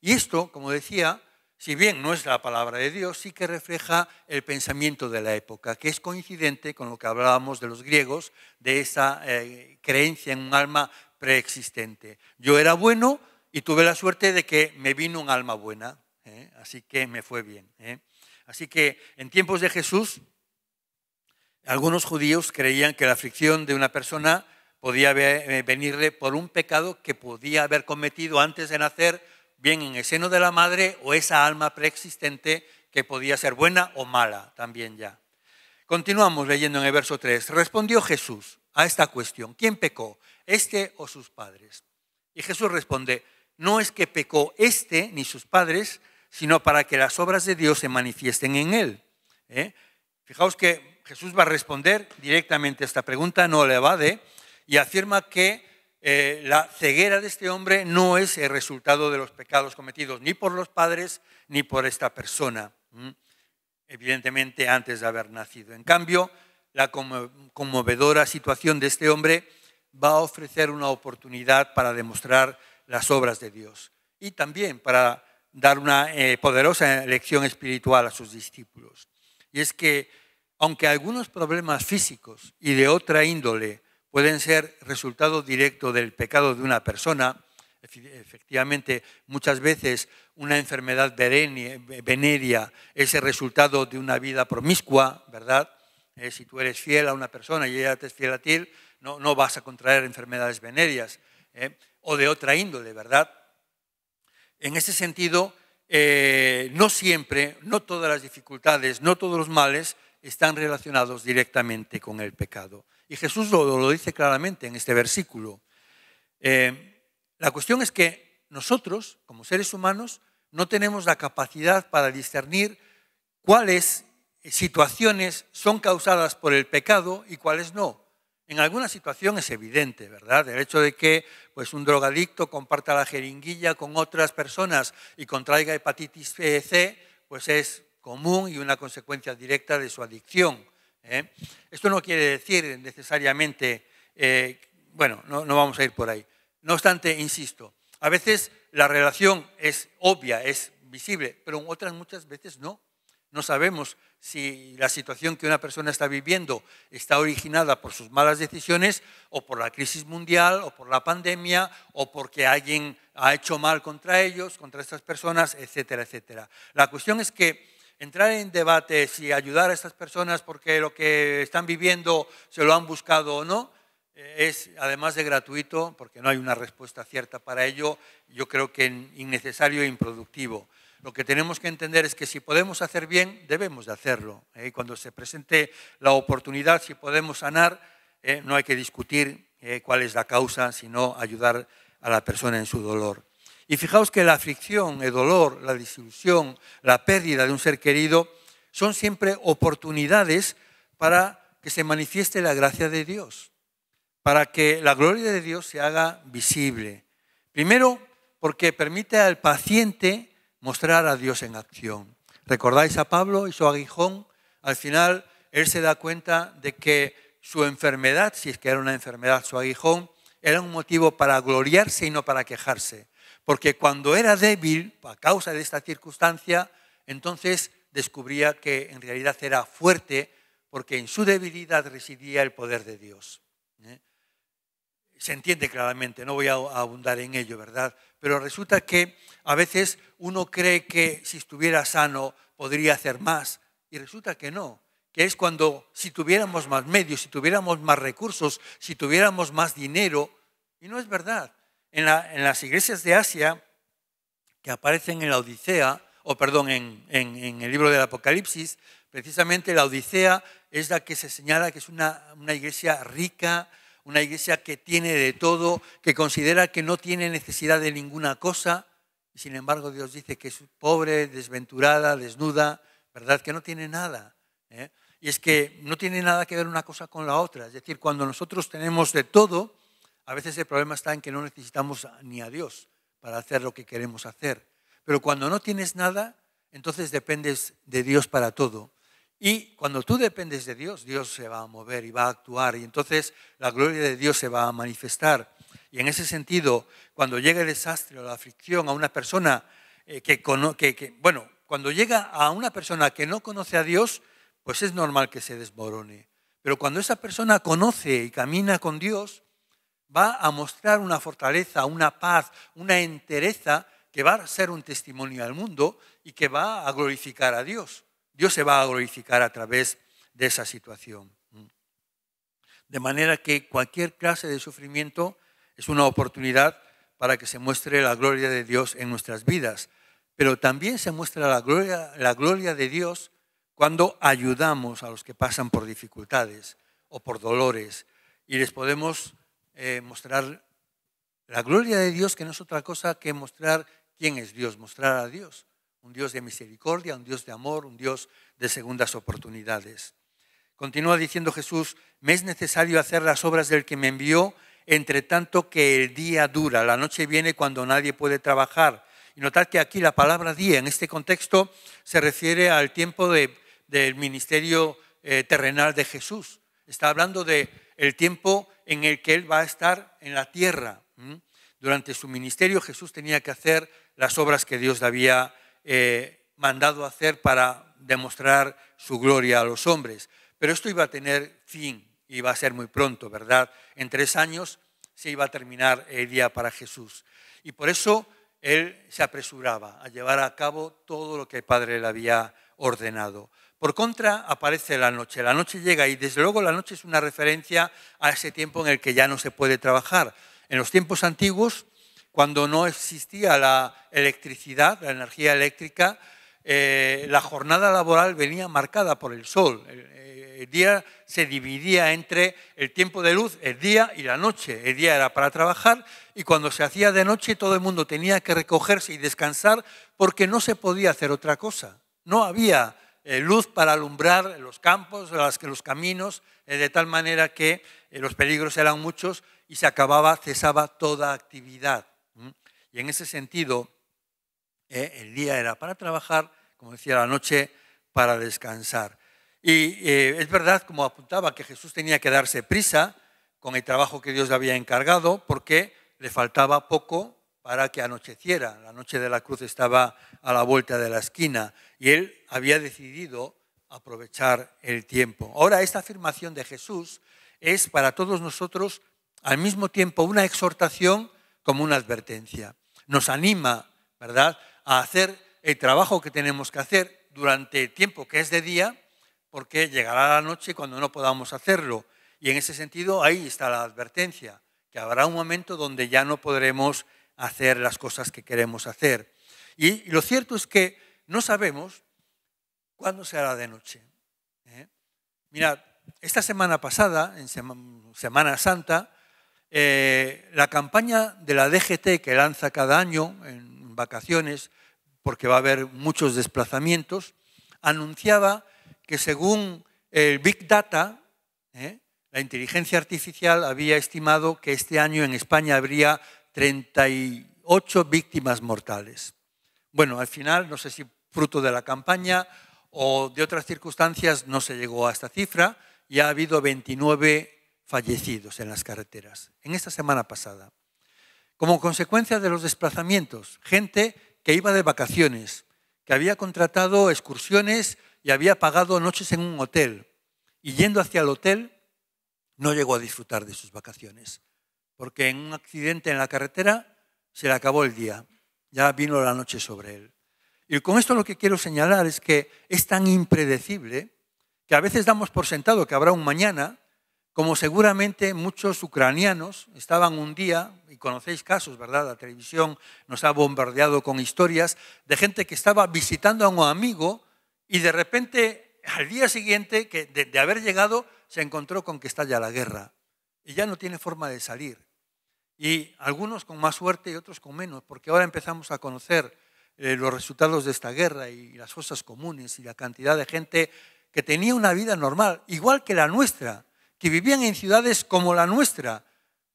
Y esto, como decía, si bien no es la palabra de Dios, sí que refleja el pensamiento de la época, que es coincidente con lo que hablábamos de los griegos, de esa creencia en un alma preexistente. Yo era bueno y tuve la suerte de que me vino un alma buena, ¿eh? así que me fue bien. ¿eh? Así que en tiempos de Jesús, algunos judíos creían que la aflicción de una persona podía eh, venirle por un pecado que podía haber cometido antes de nacer, bien en el seno de la madre o esa alma preexistente que podía ser buena o mala también ya. Continuamos leyendo en el verso 3. Respondió Jesús a esta cuestión. ¿Quién pecó? este o sus padres. Y Jesús responde, no es que pecó este ni sus padres, sino para que las obras de Dios se manifiesten en él. ¿eh? Fijaos que Jesús va a responder directamente a esta pregunta, no le evade, y afirma que eh, la ceguera de este hombre no es el resultado de los pecados cometidos ni por los padres ni por esta persona, evidentemente antes de haber nacido. En cambio, la conmovedora situación de este hombre va a ofrecer una oportunidad para demostrar las obras de Dios y también para dar una eh, poderosa lección espiritual a sus discípulos. Y es que aunque algunos problemas físicos y de otra índole pueden ser resultado directo del pecado de una persona, efectivamente muchas veces una enfermedad veneria es el resultado de una vida promiscua, ¿verdad? Eh, si tú eres fiel a una persona y ella te es fiel a ti, no, vas a contraer enfermedades venéreas ¿eh? o de otra índole, ¿verdad? En ese sentido, eh, no siempre, no todas las dificultades, no todos los males están relacionados directamente con el pecado. Y Jesús lo, dice claramente en este versículo. Eh, la cuestión es que nosotros, como seres humanos, no tenemos la capacidad para discernir cuáles situaciones son causadas por el pecado y cuáles no. En alguna situación es evidente, ¿verdad? El hecho de que pues, un drogadicto comparta la jeringuilla con otras personas y contraiga hepatitis C, pues es común y una consecuencia directa de su adicción. ¿eh? Esto no quiere decir necesariamente, eh, bueno, no, vamos a ir por ahí. No obstante, insisto, a veces la relación es obvia, es visible, pero en otras muchas veces no. No sabemos si la situación que una persona está viviendo está originada por sus malas decisiones o por la crisis mundial o por la pandemia o porque alguien ha hecho mal contra ellos, contra estas personas, etcétera, etcétera. La cuestión es que entrar en debate si ayudar a estas personas porque lo que están viviendo se lo han buscado o no, es además de gratuito, porque no hay una respuesta cierta para ello, yo creo que es innecesario e improductivo. Lo que tenemos que entender es que si podemos hacer bien, debemos de hacerlo. ¿eh? Y cuando se presente la oportunidad, si podemos sanar, ¿eh? no hay que discutir ¿eh? cuál es la causa, sino ayudar a la persona en su dolor. Y fijaos que la aflicción, el dolor, la disolución, la pérdida de un ser querido son siempre oportunidades para que se manifieste la gracia de Dios, para que la gloria de Dios se haga visible. Primero, porque permite al paciente mostrar a Dios en acción. ¿Recordáis a Pablo y su aguijón? Al final, él se da cuenta de que su enfermedad, si es que era una enfermedad, su aguijón, era un motivo para gloriarse y no para quejarse. Porque cuando era débil, a causa de esta circunstancia, entonces descubría que en realidad era fuerte porque en su debilidad residía el poder de Dios. ¿Eh? Se entiende claramente, no voy a abundar en ello, ¿verdad? pero resulta que a veces uno cree que si estuviera sano podría hacer más y resulta que no, que es cuando si tuviéramos más medios, si tuviéramos más recursos, si tuviéramos más dinero, y no es verdad. En, las iglesias de Asia que aparecen en la Odisea, o perdón, en, el libro del Apocalipsis, precisamente la Odisea es la que se señala que es una, una iglesia rica, una iglesia que tiene de todo, que considera que no tiene necesidad de ninguna cosa, y sin embargo Dios dice que es pobre, desventurada, desnuda, ¿verdad? Que no tiene nada. ¿eh? Y es que no tiene nada que ver una cosa con la otra. Es decir, cuando nosotros tenemos de todo, a veces el problema está en que no necesitamos ni a Dios para hacer lo que queremos hacer. Pero cuando no tienes nada, entonces dependes de Dios para todo. Y cuando tú dependes de Dios, Dios se va a mover y va a actuar y entonces la gloria de Dios se va a manifestar. Y en ese sentido, cuando llega el desastre o la aflicción a una persona eh, que, bueno, cuando llega a una persona que no conoce a Dios, pues es normal que se desmorone. Pero cuando esa persona conoce y camina con Dios, va a mostrar una fortaleza, una paz, una entereza que va a ser un testimonio al mundo y que va a glorificar a Dios. Dios se va a glorificar a través de esa situación. De manera que cualquier clase de sufrimiento es una oportunidad para que se muestre la gloria de Dios en nuestras vidas, pero también se muestra la gloria, de Dios cuando ayudamos a los que pasan por dificultades o por dolores y les podemos eh, mostrar la gloria de Dios, que no es otra cosa que mostrar quién es Dios, mostrar a Dios un Dios de misericordia, un Dios de amor, un Dios de segundas oportunidades. Continúa diciendo Jesús, me es necesario hacer las obras del que me envió, entre tanto que el día dura, la noche viene cuando nadie puede trabajar. Y notar que aquí la palabra día en este contexto se refiere al tiempo del ministerio eh, terrenal de Jesús. Está hablando de el tiempo en el que él va a estar en la tierra. Durante su ministerio Jesús tenía que hacer las obras que Dios le había eh, mandado a hacer para demostrar su gloria a los hombres. Pero esto iba a tener fin, iba a ser muy pronto, ¿verdad? En tres años se iba a terminar el día para Jesús. Y por eso él se apresuraba a llevar a cabo todo lo que el Padre le había ordenado. Por contra, aparece la noche. La noche llega y desde luego la noche es una referencia a ese tiempo en el que ya no se puede trabajar. En los tiempos antiguos cuando no existía la electricidad, la energía eléctrica, eh, la jornada laboral venía marcada por el sol. Eh, el, día se dividía entre el tiempo de luz, el día y la noche. El día era para trabajar y cuando se hacía de noche todo el mundo tenía que recogerse y descansar porque no se podía hacer otra cosa. No había eh, luz para alumbrar los campos, las, los caminos, de tal manera que los peligros eran muchos y se acababa, cesaba toda actividad. Y en ese sentido, eh, el día era para trabajar, como decía, la noche para descansar. Y eh, es verdad, como apuntaba, que Jesús tenía que darse prisa con el trabajo que Dios le había encargado, porque le faltaba poco para que anocheciera. La noche de la cruz estaba a la vuelta de la esquina y él había decidido aprovechar el tiempo. Ahora, esta afirmación de Jesús es para todos nosotros al mismo tiempo una exhortación como una advertencia nos anima, ¿verdad?, a hacer el trabajo que tenemos que hacer durante el tiempo que es de día, porque llegará la noche cuando no podamos hacerlo. Y en ese sentido ahí está la advertencia, que habrá un momento donde ya no podremos hacer las cosas que queremos hacer. Y, lo cierto es que no sabemos cuándo será de noche. Mira, ¿eh? Mirad, esta semana pasada, en Semana Santa, eh, la campaña de la DGT que lanza cada año en vacaciones, porque va a haber muchos desplazamientos, anunciaba que según el Big Data, eh, la inteligencia artificial había estimado que este año en España habría 38 víctimas mortales. Bueno, al final, no sé si fruto de la campaña o de otras circunstancias, no se llegó a esta cifra. Ya ha habido 29 fallecidos en las carreteras en esta semana pasada. Como consecuencia de los desplazamientos, gente que iba de vacaciones, que había contratado excursiones y había pagado noches en un hotel, y yendo hacia el hotel no llegó a disfrutar de sus vacaciones, porque en un accidente en la carretera se le acabó el día, ya vino la noche sobre él. Y con esto lo que quiero señalar es que es tan impredecible que a veces damos por sentado que habrá un mañana como seguramente muchos ucranianos estaban un día, y conocéis casos, ¿verdad? La televisión nos ha bombardeado con historias de gente que estaba visitando a un amigo y de repente al día siguiente que de, haber llegado se encontró con que estalla la guerra y ya no tiene forma de salir. Y algunos con más suerte y otros con menos, porque ahora empezamos a conocer eh, los resultados de esta guerra y las cosas comunes y la cantidad de gente que tenía una vida normal, igual que la nuestra que vivían en ciudades como la nuestra,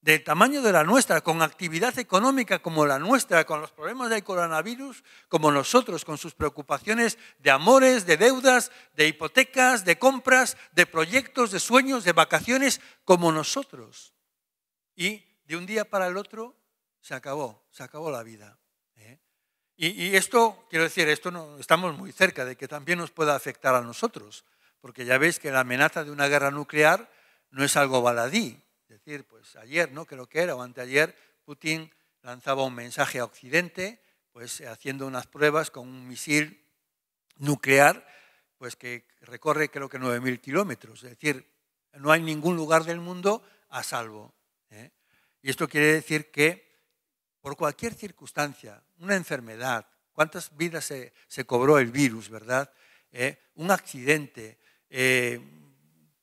del tamaño de la nuestra, con actividad económica como la nuestra, con los problemas del coronavirus como nosotros, con sus preocupaciones de amores, de deudas, de hipotecas, de compras, de proyectos, de sueños, de vacaciones como nosotros. Y de un día para el otro se acabó, se acabó la vida. ¿eh? Y, y, esto, quiero decir, esto estamos muy cerca de que también nos pueda afectar a nosotros, porque ya veis que la amenaza de una guerra nuclear no es algo baladí. Es decir, pues ayer, ¿no? Creo que era, o anteayer, Putin lanzaba un mensaje a Occidente, pues haciendo unas pruebas con un misil nuclear, pues que recorre creo que 9.000 kilómetros. Es decir, no hay ningún lugar del mundo a salvo. ¿eh? Y esto quiere decir que por cualquier circunstancia, una enfermedad, cuántas vidas se, cobró el virus, ¿verdad? ¿Eh? un accidente, eh,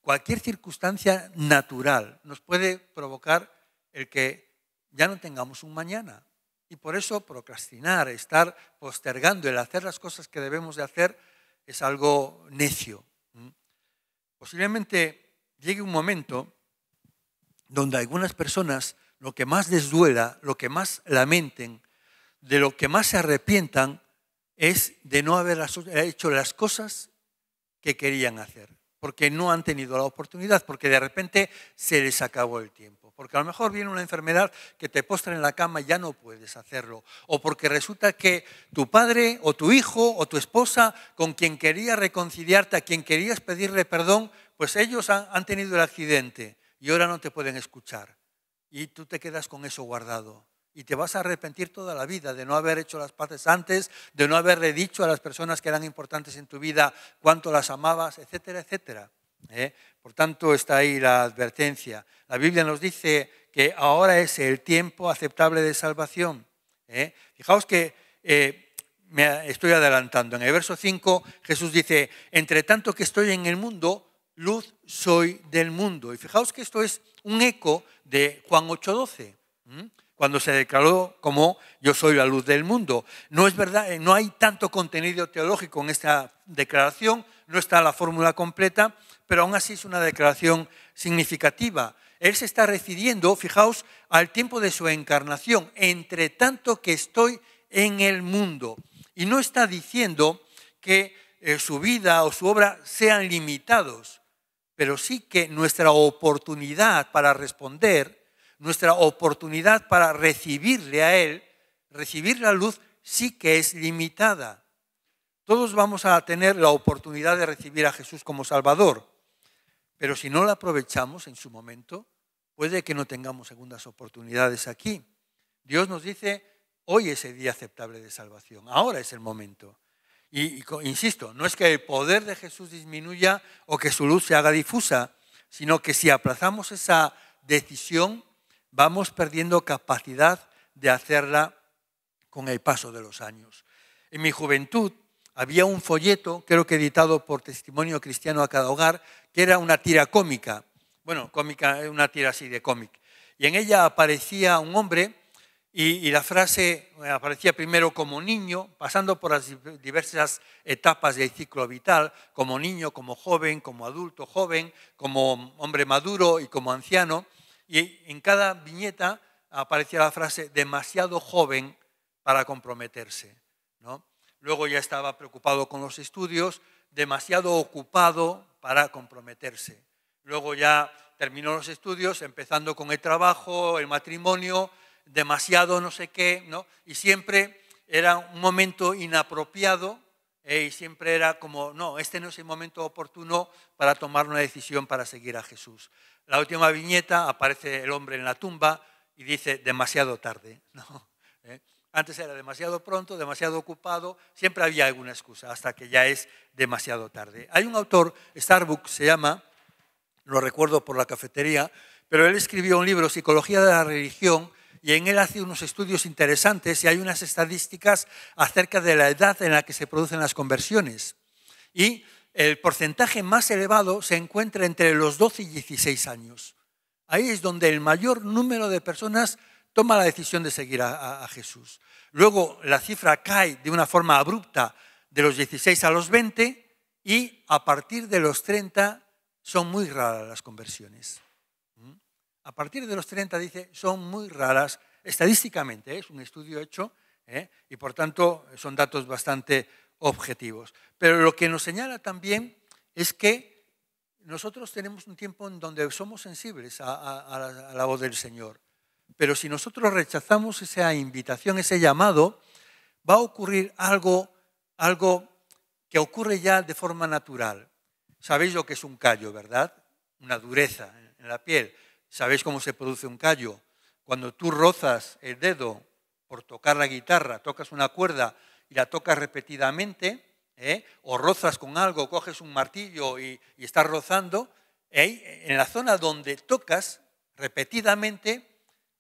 cualquier circunstancia natural nos puede provocar el que ya no tengamos un mañana. Y por eso procrastinar, estar postergando el hacer las cosas que debemos de hacer es algo necio. Posiblemente llegue un momento donde algunas personas lo que más les duela, lo que más lamenten, de lo que más se arrepientan es de no haber hecho las cosas que querían hacer porque no han tenido la oportunidad, porque de repente se les acabó el tiempo, porque a lo mejor viene una enfermedad que te postra en la cama y ya no puedes hacerlo, o porque resulta que tu padre o tu hijo o tu esposa con quien querías reconciliarte, a quien querías pedirle perdón, pues ellos han, han tenido el accidente y ahora no te pueden escuchar. Y tú te quedas con eso guardado. Y te vas a arrepentir toda la vida de no haber hecho las paces antes, de no haberle dicho a las personas que eran importantes en tu vida cuánto las amabas, etcétera, etcétera. ¿eh? Por tanto, está ahí la advertencia. La Biblia nos dice que ahora es el tiempo aceptable de salvación. ¿eh? Fijaos que eh, me estoy adelantando. En el verso 5 Jesús dice, entre tanto que estoy en el mundo, luz soy del mundo. Y fijaos que esto es un eco de Juan 8:12 cuando se declaró como yo soy la luz del mundo. No es verdad, eh, no hay tanto contenido teológico en esta declaración, no está la fórmula completa, pero aún así es una declaración significativa. Él se está refiriendo, fijaos, al tiempo de su encarnación, entre tanto que estoy en el mundo. Y no está diciendo que eh, su vida o su obra sean limitados, pero sí que nuestra oportunidad para responder nuestra oportunidad para recibirle a Él, recibir la luz, sí que es limitada. Todos vamos a tener la oportunidad de recibir a Jesús como Salvador, pero si no la aprovechamos en su momento, puede que no tengamos segundas oportunidades aquí. Dios nos dice, hoy es el día aceptable de salvación, ahora es el momento. Y, insisto, no es que el poder de Jesús disminuya o que su luz se haga difusa, sino que si aplazamos esa decisión, vamos perdiendo capacidad de hacerla con el paso de los años. En mi juventud había un folleto, creo que editado por Testimonio Cristiano a cada hogar, que era una tira cómica, bueno, cómica, una tira así de cómic. Y en ella aparecía un hombre y, y, la frase eh, aparecía primero como niño, pasando por las diversas etapas del ciclo vital, como niño, como joven, como adulto joven, como hombre maduro y como anciano. Y en cada viñeta aparecía la frase demasiado joven para comprometerse. ¿no? Luego ya estaba preocupado con los estudios, demasiado ocupado para comprometerse. Luego ya terminó los estudios, empezando con el trabajo, el matrimonio, demasiado no sé qué, ¿no? Y siempre era un momento inapropiado eh, y siempre era como, no, este no es el momento oportuno para tomar una decisión para seguir a Jesús la última viñeta aparece el hombre en la tumba y dice demasiado tarde. ¿Eh? Antes era demasiado pronto, demasiado ocupado, siempre había alguna excusa, hasta que ya es demasiado tarde. Hay un autor, Starbucks se llama, lo recuerdo por la cafetería, pero él escribió un libro, Psicología de la Religión, y en él hace unos estudios interesantes y hay unas estadísticas acerca de la edad en la que se producen las conversiones. Y el porcentaje más elevado se encuentra entre los 12 y 16 años. Ahí es donde el mayor número de personas toma la decisión de seguir a, Jesús. Luego la cifra cae de una forma abrupta de los 16 a los 20 y a partir de los 30 son muy raras las conversiones. ¿Mm? A partir de los 30, dice, son muy raras estadísticamente, ¿eh? es un estudio hecho ¿eh? y por tanto son datos bastante objetivos. Pero lo que nos señala también es que nosotros tenemos un tiempo en donde somos sensibles a, la, voz del Señor. Pero si nosotros rechazamos esa invitación, ese llamado, va a ocurrir algo, algo que ocurre ya de forma natural. Sabéis lo que es un callo, ¿verdad? Una dureza en la piel. Sabéis cómo se produce un callo. Cuando tú rozas el dedo por tocar la guitarra, tocas una cuerda, y la tocas repetidamente, ¿eh? o rozas con algo, coges un martillo y, estás rozando, ¿eh? en la zona donde tocas repetidamente,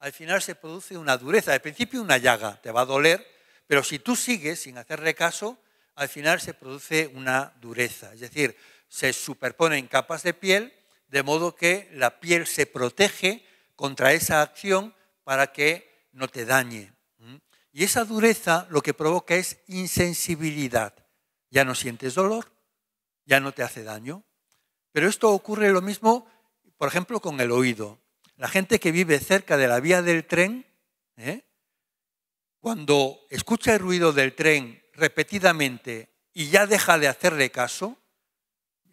al final se produce una dureza, al principio una llaga, te va a doler, pero si tú sigues sin hacerle caso, al final se produce una dureza, es decir, se superponen capas de piel, de modo que la piel se protege contra esa acción para que no te dañe. Y esa dureza lo que provoca es insensibilidad. Ya no sientes dolor, ya no te hace daño. Pero esto ocurre lo mismo, por ejemplo, con el oído. La gente que vive cerca de la vía del tren, ¿eh? cuando escucha el ruido del tren repetidamente y ya deja de hacerle caso,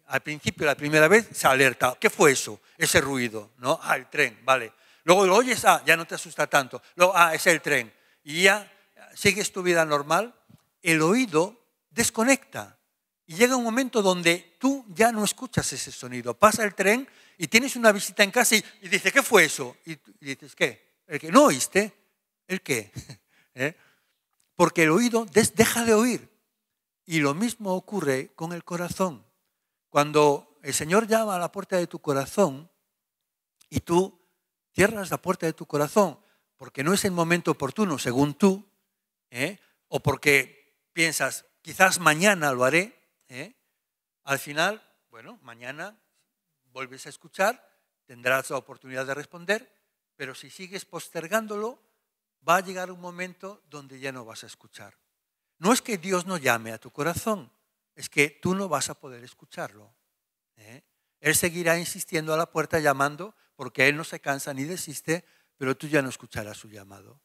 al principio, la primera vez, se alerta. ¿Qué fue eso? Ese ruido, ¿no? Ah, el tren, vale. Luego lo oyes, ah, ya no te asusta tanto. ah, es el tren y ya sigues tu vida normal, el oído desconecta. Y llega un momento donde tú ya no escuchas ese sonido. Pasa el tren y tienes una visita en casa y, dices, ¿qué fue eso? Y, dices, ¿qué? ¿El que no oíste? ¿El qué? ¿Eh? Porque el oído deja de oír. Y lo mismo ocurre con el corazón. Cuando el Señor llama a la puerta de tu corazón y tú cierras la puerta de tu corazón porque no es el momento oportuno, según tú, ¿eh? o porque piensas, quizás mañana lo haré, ¿eh? al final, bueno, mañana vuelves a escuchar, tendrás la oportunidad de responder, pero si sigues postergándolo, va a llegar un momento donde ya no vas a escuchar. No es que Dios no llame a tu corazón, es que tú no vas a poder escucharlo. ¿eh? Él seguirá insistiendo a la puerta llamando porque Él no se cansa ni desiste pero tú ya no escucharás su llamado.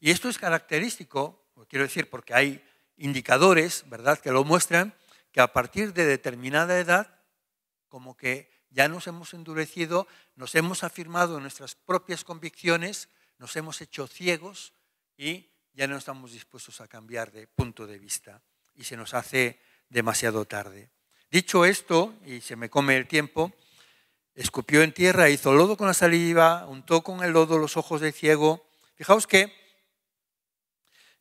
Y esto es característico, quiero decir, porque hay indicadores, ¿verdad?, que lo muestran, que a partir de determinada edad, como que ya nos hemos endurecido, nos hemos afirmado en nuestras propias convicciones, nos hemos hecho ciegos y ya no estamos dispuestos a cambiar de punto de vista y se nos hace demasiado tarde. Dicho esto, y se me come el tiempo, escupió en tierra, hizo lodo con la saliva, untó con el lodo los ojos del ciego. Fijaos que,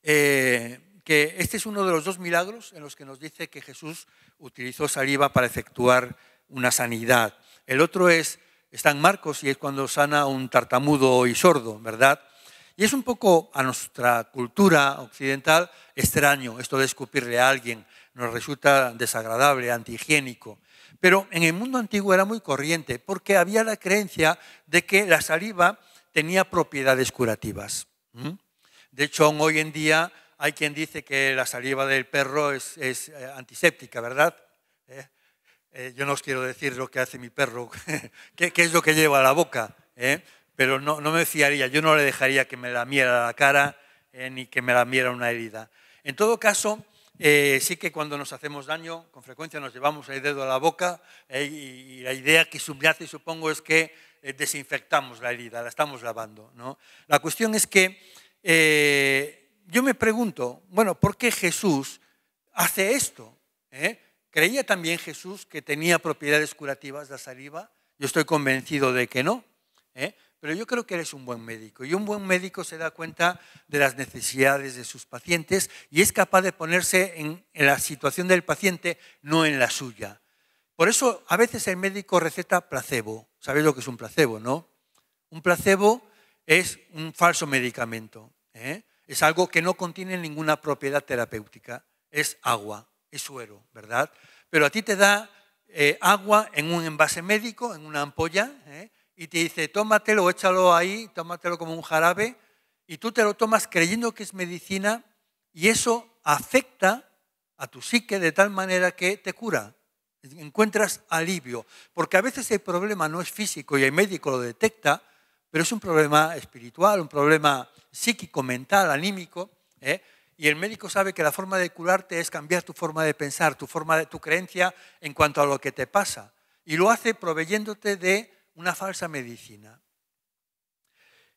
eh, que este es uno de los dos milagros en los que nos dice que Jesús utilizó saliva para efectuar una sanidad. El otro es, está Marcos y es cuando sana un tartamudo y sordo, ¿verdad? Y es un poco a nuestra cultura occidental extraño esto de escupirle a alguien, nos resulta desagradable, antihigiénico. Pero en el mundo antiguo era muy corriente porque había la creencia de que la saliva tenía propiedades curativas. De hecho, aún hoy en día hay quien dice que la saliva del perro es, eh, antiséptica, ¿verdad? Eh, eh, yo no os quiero decir lo que hace mi perro, qué, es lo que lleva a la boca, pero no, me fiaría, yo no le dejaría que me la miera la cara ni que me la miera una herida. En todo caso, eh, sí que cuando nos hacemos daño, con frecuencia nos llevamos el dedo a la boca eh, y la idea que subyace, supongo, es que eh, desinfectamos la herida, la estamos lavando. ¿no? La cuestión es que yo me pregunto, bueno, ¿por qué Jesús hace esto? ¿Creía también Jesús que tenía propiedades curativas la saliva? Yo estoy convencido de que no pero yo creo que eres un buen médico. Y un buen médico se da cuenta de las necesidades de sus pacientes y es capaz de ponerse en, la situación del paciente, no en la suya. Por eso a veces el médico receta placebo. ¿Sabéis lo que es un placebo, no? Un placebo es un falso medicamento. ¿eh? Es algo que no contiene ninguna propiedad terapéutica. Es agua, es suero, ¿verdad? Pero a ti te da eh, agua en un envase médico, en una ampolla, ¿eh? y te dice, tómatelo, échalo ahí, tómatelo como un jarabe, y tú te lo tomas creyendo que es medicina, y eso afecta a tu psique de tal manera que te cura, encuentras alivio, porque a veces el problema no es físico y el médico lo detecta, pero es un problema espiritual, un problema psíquico, mental, anímico, ¿eh? y el médico sabe que la forma de curarte es cambiar tu forma de pensar, tu forma de tu creencia en cuanto a lo que te pasa, y lo hace proveyéndote de una falsa medicina.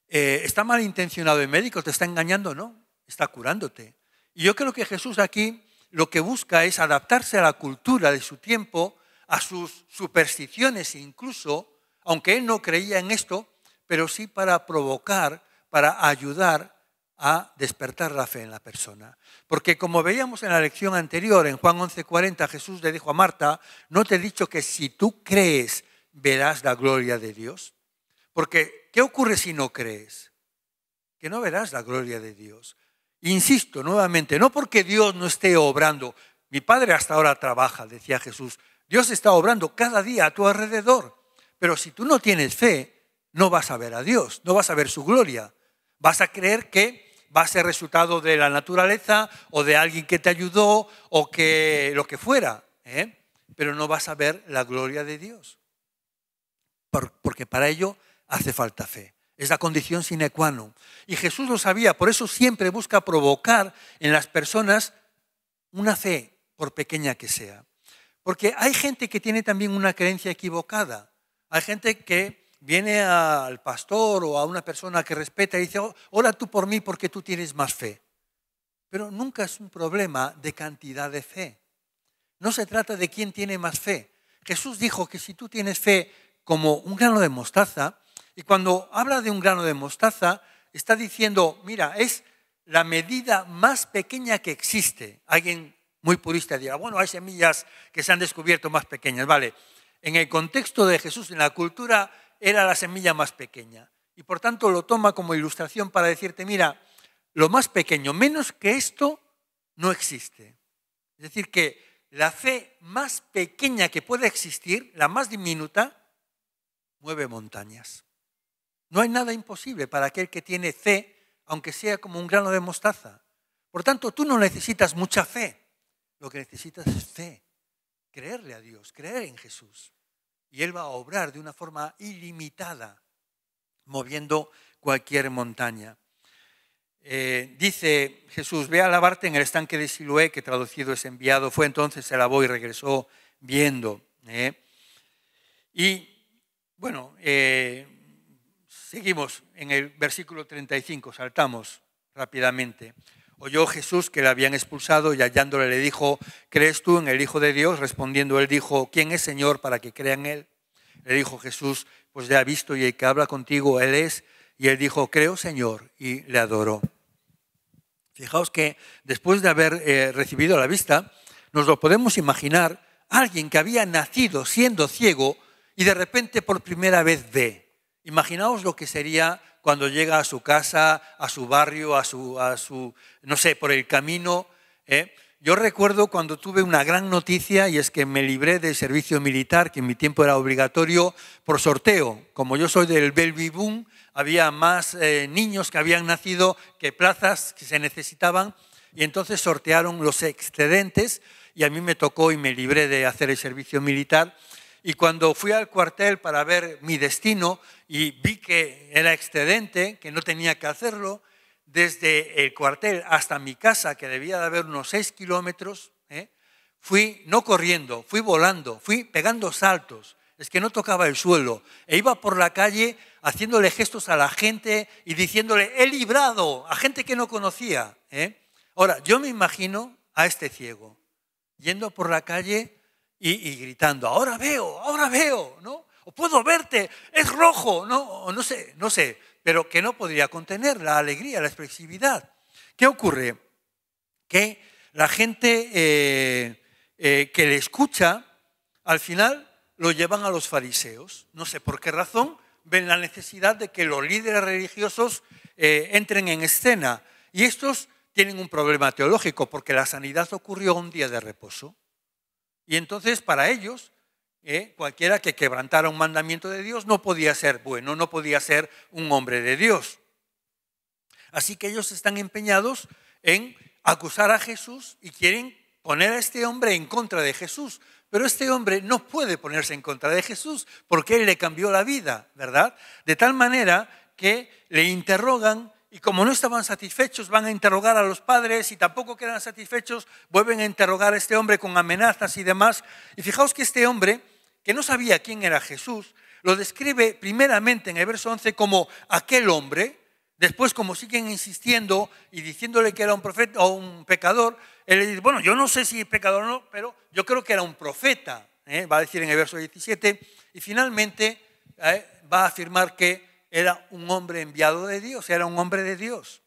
Eh, ¿Está malintencionado el médico? ¿Te está engañando? No, está curándote. Y yo creo que Jesús aquí lo que busca es adaptarse a la cultura de su tiempo, a sus supersticiones incluso, aunque él no creía en esto, pero sí para provocar, para ayudar a despertar la fe en la persona. Porque como veíamos en la lección anterior, en Juan 11:40, Jesús le dijo a Marta, no te he dicho que si tú crees verás la gloria de Dios? Porque, ¿qué ocurre si no crees? Que no verás la gloria de Dios. Insisto nuevamente, no porque Dios no esté obrando. Mi padre hasta ahora trabaja, decía Jesús. Dios está obrando cada día a tu alrededor. Pero si tú no tienes fe, no vas a ver a Dios, no vas a ver su gloria. Vas a creer que va a ser resultado de la naturaleza o de alguien que te ayudó o que lo que fuera. ¿eh? Pero no vas a ver la gloria de Dios porque para ello hace falta fe. Es la condición sine qua non. Y Jesús lo sabía, por eso siempre busca provocar en las personas una fe, por pequeña que sea. Porque hay gente que tiene también una creencia equivocada. Hay gente que viene al pastor o a una persona que respeta y dice, hola oh, tú por mí porque tú tienes más fe. Pero nunca es un problema de cantidad de fe. No se trata de quién tiene más fe. Jesús dijo que si tú tienes fe como un grano de mostaza. Y cuando habla de un grano de mostaza, está diciendo, mira, es la medida más pequeña que existe. Alguien muy purista dirá, bueno, hay semillas que se han descubierto más pequeñas, vale. En el contexto de Jesús, en la cultura, era la semilla más pequeña. Y por tanto lo toma como ilustración para decirte, mira, lo más pequeño, menos que esto, no existe. Es decir, que la fe más pequeña que puede existir, la más diminuta, mueve montañas. No hay nada imposible para aquel que tiene fe, aunque sea como un grano de mostaza. Por tanto, tú no necesitas mucha fe. Lo que necesitas es fe, creerle a Dios, creer en Jesús. Y Él va a obrar de una forma ilimitada, moviendo cualquier montaña. Eh, dice Jesús, ve a lavarte en el estanque de Siloé, que traducido es enviado. Fue entonces, se lavó y regresó viendo. ¿eh? Y bueno, eh, seguimos en el versículo 35, saltamos rápidamente. Oyó Jesús que le habían expulsado y hallándole le dijo, ¿crees tú en el Hijo de Dios? Respondiendo él dijo, ¿quién es Señor para que crea en él? Le dijo Jesús, pues ya ha visto y el que habla contigo, él es. Y él dijo, creo Señor, y le adoró. Fijaos que después de haber eh, recibido la vista, nos lo podemos imaginar, alguien que había nacido siendo ciego, y de repente por primera vez ve. Imaginaos lo que sería cuando llega a su casa, a su barrio, a su, a su no sé, por el camino. ¿eh? Yo recuerdo cuando tuve una gran noticia y es que me libré del servicio militar, que en mi tiempo era obligatorio, por sorteo. Como yo soy del Belby Boom, había más eh, niños que habían nacido que plazas que se necesitaban y entonces sortearon los excedentes y a mí me tocó y me libré de hacer el servicio militar y cuando fui al cuartel para ver mi destino y vi que era excedente, que no tenía que hacerlo, desde el cuartel hasta mi casa, que debía de haber unos seis kilómetros, ¿eh? fui no corriendo, fui volando, fui pegando saltos. Es que no tocaba el suelo. E iba por la calle haciéndole gestos a la gente y diciéndole, he librado a gente que no conocía. ¿eh? Ahora, yo me imagino a este ciego, yendo por la calle y, gritando, ahora veo, ahora veo, ¿no? O puedo verte, es rojo, ¿no? no sé, no sé, pero que no podría contener la alegría, la expresividad. ¿Qué ocurre? Que la gente eh, eh, que le escucha, al final lo llevan a los fariseos. No sé por qué razón ven la necesidad de que los líderes religiosos eh, entren en escena. Y estos tienen un problema teológico porque la sanidad ocurrió un día de reposo. Y entonces para ellos, eh, cualquiera que quebrantara un mandamiento de Dios no podía ser bueno, no podía ser un hombre de Dios. Así que ellos están empeñados en acusar a Jesús y quieren poner a este hombre en contra de Jesús. Pero este hombre no puede ponerse en contra de Jesús porque él le cambió la vida, ¿verdad? De tal manera que le interrogan y como no estaban satisfechos, van a interrogar a los padres y tampoco quedan satisfechos, vuelven a interrogar a este hombre con amenazas y demás. Y fijaos que este hombre, que no sabía quién era Jesús, lo describe primeramente en el verso 11 como aquel hombre, después como siguen insistiendo y diciéndole que era un profeta o un pecador, él le dice, bueno, yo no sé si es pecador o no, pero yo creo que era un profeta, ¿eh? va a decir en el verso 17, y finalmente eh, va a afirmar que era un hombre enviado de Dios, era un hombre de Dios.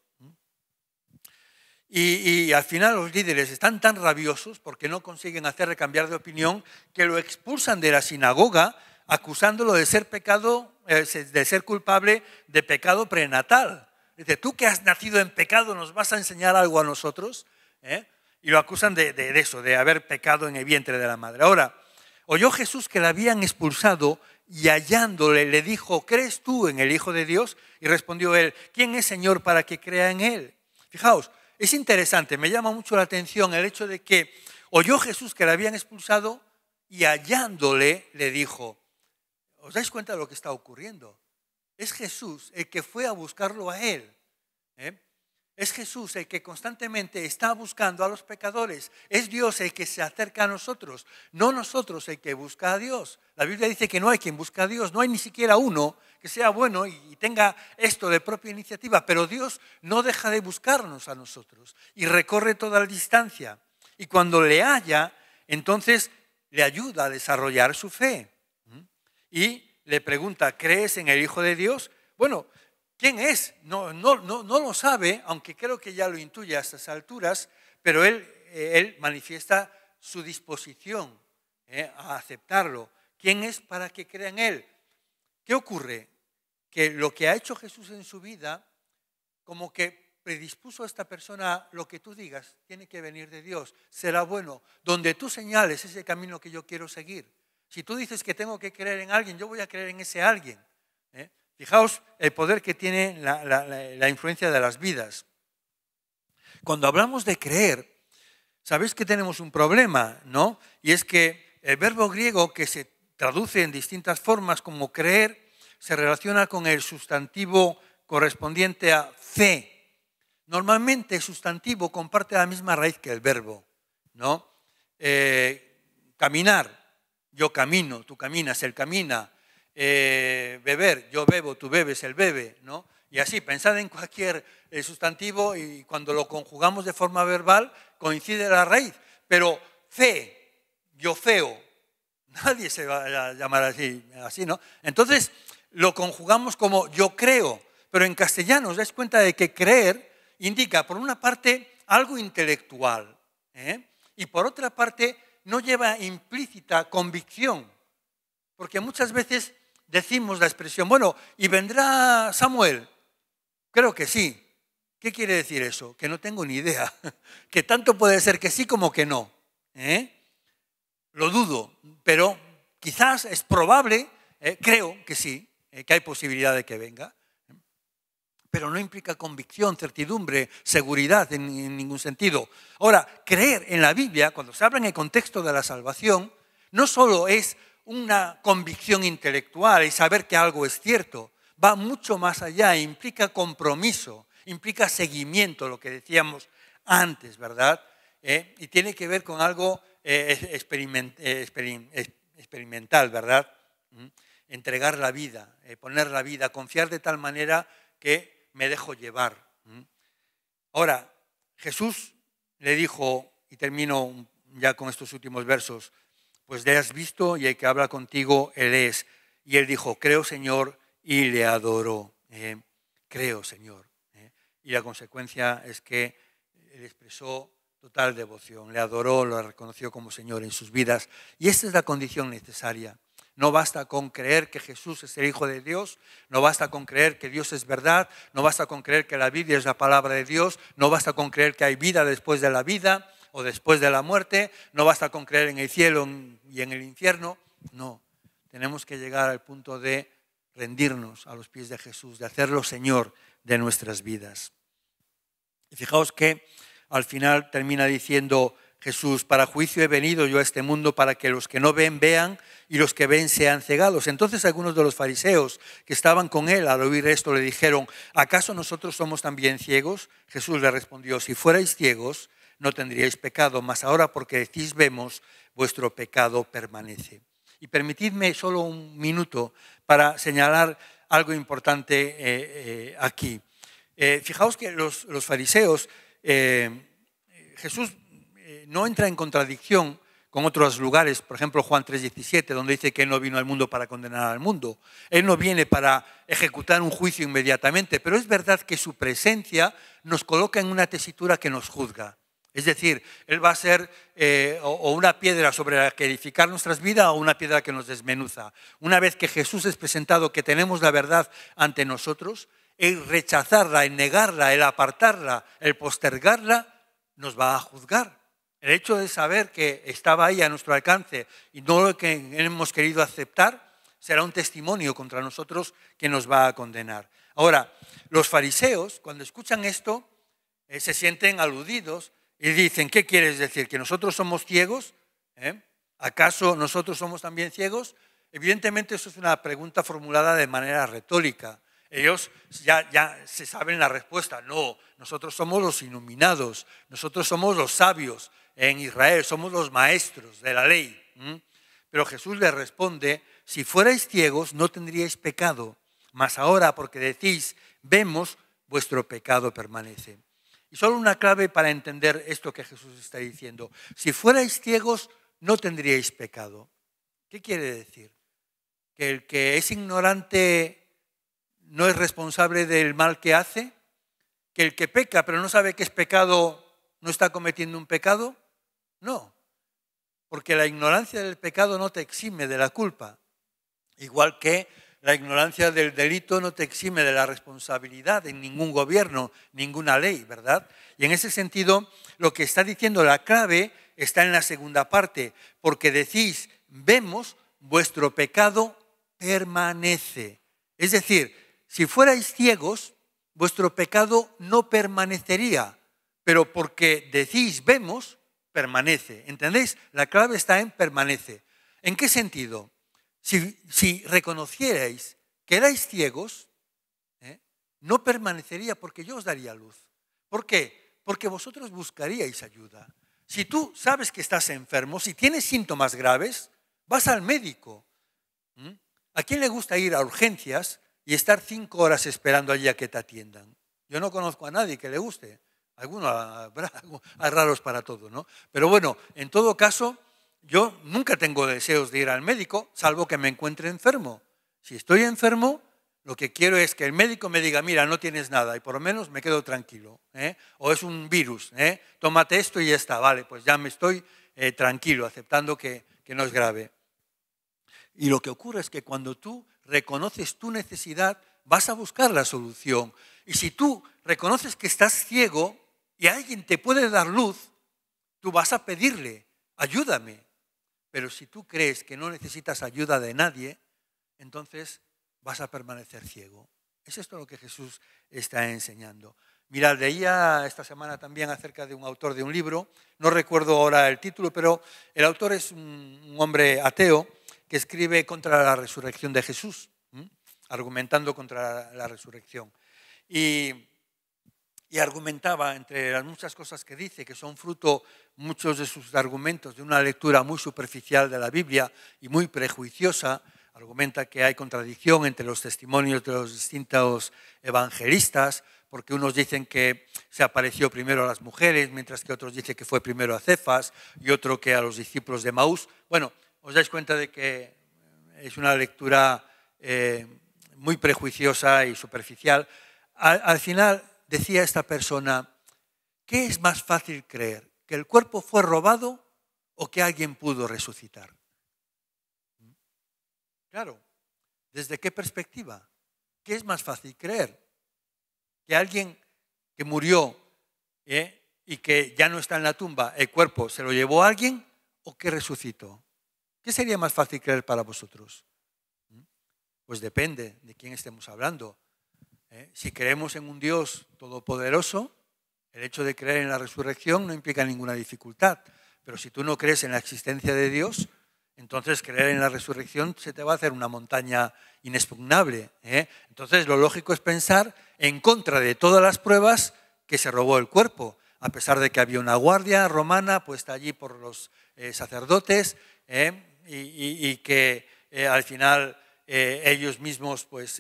Y, al final los líderes están tan rabiosos porque no consiguen hacerle cambiar de opinión que lo expulsan de la sinagoga acusándolo de ser pecado, eh, de ser culpable de pecado prenatal. Dice, tú que has nacido en pecado nos vas a enseñar algo a nosotros. ¿Eh? Y lo acusan de, de eso, de haber pecado en el vientre de la madre. Ahora, oyó Jesús que la habían expulsado y hallándole le dijo, ¿crees tú en el Hijo de Dios? Y respondió él, ¿quién es Señor para que crea en él? Fijaos, es interesante, me llama mucho la atención el hecho de que oyó Jesús que le habían expulsado y hallándole le dijo, ¿os dais cuenta de lo que está ocurriendo? Es Jesús el que fue a buscarlo a él. ¿eh? Es Jesús el que constantemente está buscando a los pecadores. Es Dios el que se acerca a nosotros, no nosotros el que busca a Dios. La Biblia dice que no hay quien busca a Dios, no hay ni siquiera uno que sea bueno y tenga esto de propia iniciativa, pero Dios no deja de buscarnos a nosotros y recorre toda la distancia. Y cuando le haya, entonces le ayuda a desarrollar su fe. Y le pregunta, ¿crees en el Hijo de Dios? Bueno, ¿Quién es? No, no, no, lo sabe, aunque creo que ya lo intuye a estas alturas, pero él, eh, él manifiesta su disposición eh, a aceptarlo. ¿Quién es para que crea en él? ¿Qué ocurre? Que lo que ha hecho Jesús en su vida, como que predispuso a esta persona, lo que tú digas, tiene que venir de Dios, será bueno. Donde tú señales ese camino que yo quiero seguir. Si tú dices que tengo que creer en alguien, yo voy a creer en ese alguien. ¿eh? Fijaos el poder que tiene la, influencia de las vidas. Cuando hablamos de creer, sabéis que tenemos un problema, ¿no? Y es que el verbo griego que se traduce en distintas formas como creer se relaciona con el sustantivo correspondiente a fe. Normalmente el sustantivo comparte la misma raíz que el verbo, ¿no? Eh, caminar, yo camino, tú caminas, él camina, eh, beber, yo bebo, tú bebes, el bebe, ¿no? Y así, pensad en cualquier eh, sustantivo y cuando lo conjugamos de forma verbal coincide la raíz. Pero fe, yo feo, nadie se va a llamar así, ¿no? Entonces lo conjugamos como yo creo, pero en castellano os dais cuenta de que creer indica, por una parte, algo intelectual ¿eh? y por otra parte, no lleva implícita convicción, porque muchas veces decimos la expresión, bueno, ¿y vendrá Samuel? Creo que sí. ¿Qué quiere decir eso? Que no tengo ni idea. Que tanto puede ser que sí como que no. ¿eh? Lo dudo, pero quizás es probable, ¿eh? creo que sí, ¿eh? que hay posibilidad de que venga. Pero no implica convicción, certidumbre, seguridad en ningún sentido. Ahora, creer en la Biblia, cuando se habla en el contexto de la salvación, no solo es una convicción intelectual y saber que algo es cierto. Va mucho más allá, implica compromiso, implica seguimiento, lo que decíamos antes, ¿verdad? ¿Eh? Y tiene que ver con algo eh, eh, experimental, ¿verdad? ¿Mm? Entregar la vida, poner la vida, confiar de tal manera que me dejo llevar. ¿Mm? Ahora, Jesús le dijo, y termino ya con estos últimos versos, pues le has visto y el que habla contigo, él es. Y él dijo, creo Señor, y le adoró. Eh, creo Señor. Eh. Y la consecuencia es que él expresó total devoción, le adoró, lo reconoció como Señor en sus vidas. Y esta es la condición necesaria. No basta con creer que Jesús es el Hijo de Dios, no basta con creer que Dios es verdad, no basta con creer que la Biblia es la palabra de Dios, no basta con creer que hay vida después de la vida, o después de la muerte, no basta con creer en el cielo y en el infierno, no, tenemos que llegar al punto de rendirnos a los pies de Jesús, de hacerlo Señor de nuestras vidas. Y fijaos que al final termina diciendo Jesús, para juicio he venido yo a este mundo para que los que no ven vean y los que ven sean cegados. Entonces algunos de los fariseos que estaban con él al oír esto le dijeron, ¿acaso nosotros somos también ciegos? Jesús le respondió, si fuerais ciegos, no tendríais pecado, mas ahora porque decís vemos, vuestro pecado permanece. Y permitidme solo un minuto para señalar algo importante eh, eh, aquí. Eh, fijaos que los, los fariseos, Jesús no entra en contradicción con otros lugares, por ejemplo Juan 3:17, donde dice que Él no vino al mundo para condenar al mundo. Él no viene para ejecutar un juicio inmediatamente, pero es verdad que su presencia nos coloca en una tesitura que nos juzga. Es decir, Él va a ser eh, o, una piedra sobre la que edificar nuestras vidas o una piedra que nos desmenuza. Una vez que Jesús es presentado, que tenemos la verdad ante nosotros, el rechazarla, el negarla, el apartarla, el postergarla, nos va a juzgar. El hecho de saber que estaba ahí a nuestro alcance y no lo que hemos querido aceptar será un testimonio contra nosotros que nos va a condenar. Ahora, los fariseos, cuando escuchan esto, eh, se sienten aludidos y dicen, ¿qué quieres decir? ¿Que nosotros somos ciegos? ¿Eh? ¿Acaso nosotros somos también ciegos? Evidentemente eso es una pregunta formulada de manera retórica. Ellos ya, ya se saben la respuesta. No, nosotros somos los iluminados, nosotros somos los sabios en Israel, somos los maestros de la ley. Pero Jesús les responde, si fuerais ciegos no tendríais pecado, mas ahora porque decís, vemos, vuestro pecado permanece. Y solo una clave para entender esto que Jesús está diciendo. Si fuerais ciegos, no tendríais pecado. ¿Qué quiere decir? ¿Que el que es ignorante no es responsable del mal que hace? ¿Que el que peca pero no sabe que es pecado no está cometiendo un pecado? No, porque la ignorancia del pecado no te exime de la culpa. Igual que la ignorancia del delito no te exime de la responsabilidad en ningún gobierno, ninguna ley, ¿verdad? Y en ese sentido, lo que está diciendo la clave está en la segunda parte, porque decís, vemos, vuestro pecado permanece. Es decir, si fuerais ciegos, vuestro pecado no permanecería, pero porque decís, vemos, permanece. ¿Entendéis? La clave está en permanece. ¿En qué sentido? Si, si reconocierais que erais ciegos, ¿eh? no permanecería porque yo os daría luz. ¿Por qué? Porque vosotros buscaríais ayuda. Si tú sabes que estás enfermo, si tienes síntomas graves, vas al médico. ¿Mm? ¿A quién le gusta ir a urgencias y estar cinco horas esperando allí a que te atiendan? Yo no conozco a nadie que le guste. Algunos habrá, raros para todo, ¿no? Pero bueno, en todo caso, yo nunca tengo deseos de ir al médico, salvo que me encuentre enfermo. Si estoy enfermo, lo que quiero es que el médico me diga, mira, no tienes nada y por lo menos me quedo tranquilo. ¿eh? O es un virus, ¿eh? tómate esto y ya está, vale, pues ya me estoy eh, tranquilo, aceptando que no es grave. Y lo que ocurre es que cuando tú reconoces tu necesidad, vas a buscar la solución. Y si tú reconoces que estás ciego y alguien te puede dar luz, tú vas a pedirle, ayúdame, pero si tú crees que no necesitas ayuda de nadie, entonces vas a permanecer ciego. Es esto lo que Jesús está enseñando. Mirad, leía esta semana también acerca de un autor de un libro, no recuerdo ahora el título, pero el autor es un, hombre ateo que escribe contra la resurrección de Jesús, argumentando contra la, resurrección. Y, y argumentaba, entre las muchas cosas que dice, que son fruto muchos de sus argumentos de una lectura muy superficial de la Biblia y muy prejuiciosa. Argumenta que hay contradicción entre los testimonios de los distintos evangelistas, porque unos dicen que se apareció primero a las mujeres, mientras que otros dicen que fue primero a Cefas y otro que a los discípulos de Maús. Bueno, os dais cuenta de que es una lectura eh, muy prejuiciosa y superficial. al final decía esta persona, ¿qué es más fácil creer? que el cuerpo fue robado o que alguien pudo resucitar. Claro, ¿desde qué perspectiva? ¿Qué es más fácil creer? ¿Que alguien que murió eh, y que ya no está en la tumba, el cuerpo se lo llevó a alguien o que resucitó? ¿Qué sería más fácil creer para vosotros? Pues depende de quién estemos hablando. Eh, si creemos en un Dios todopoderoso, el hecho de creer en la resurrección no implica ninguna dificultad, pero si tú no crees en la existencia de Dios, entonces creer en la resurrección se te va a hacer una montaña inexpugnable. ¿eh? Entonces lo lógico es pensar en contra de todas las pruebas que se robó el cuerpo, a pesar de que había una guardia romana puesta allí por los eh, sacerdotes ¿eh? Y, y, que al final ellos mismos pues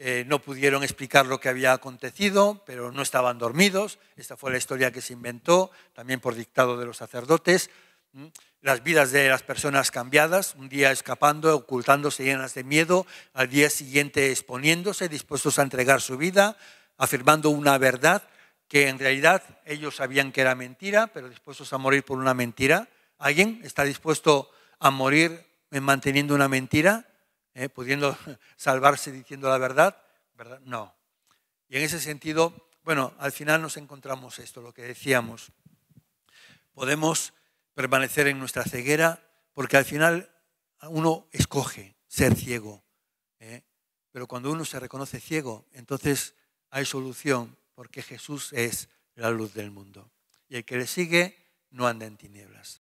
eh, no pudieron explicar lo que había acontecido, pero no estaban dormidos. Esta fue la historia que se inventó, también por dictado de los sacerdotes. Mm, las vidas de las personas cambiadas, un día escapando, ocultándose llenas de miedo, al día siguiente exponiéndose, dispuestos a entregar su vida, afirmando una verdad que en realidad ellos sabían que era mentira, pero dispuestos a morir por una mentira. ¿Alguien está dispuesto a morir manteniendo una mentira? ¿eh? pudiendo salvarse diciendo la verdad, ¿verdad? No. Y en ese sentido, bueno, al final nos encontramos esto, lo que decíamos. Podemos permanecer en nuestra ceguera porque al final uno escoge ser ciego. ¿eh? Pero cuando uno se reconoce ciego, entonces hay solución porque Jesús es la luz del mundo. Y el que le sigue no anda en tinieblas.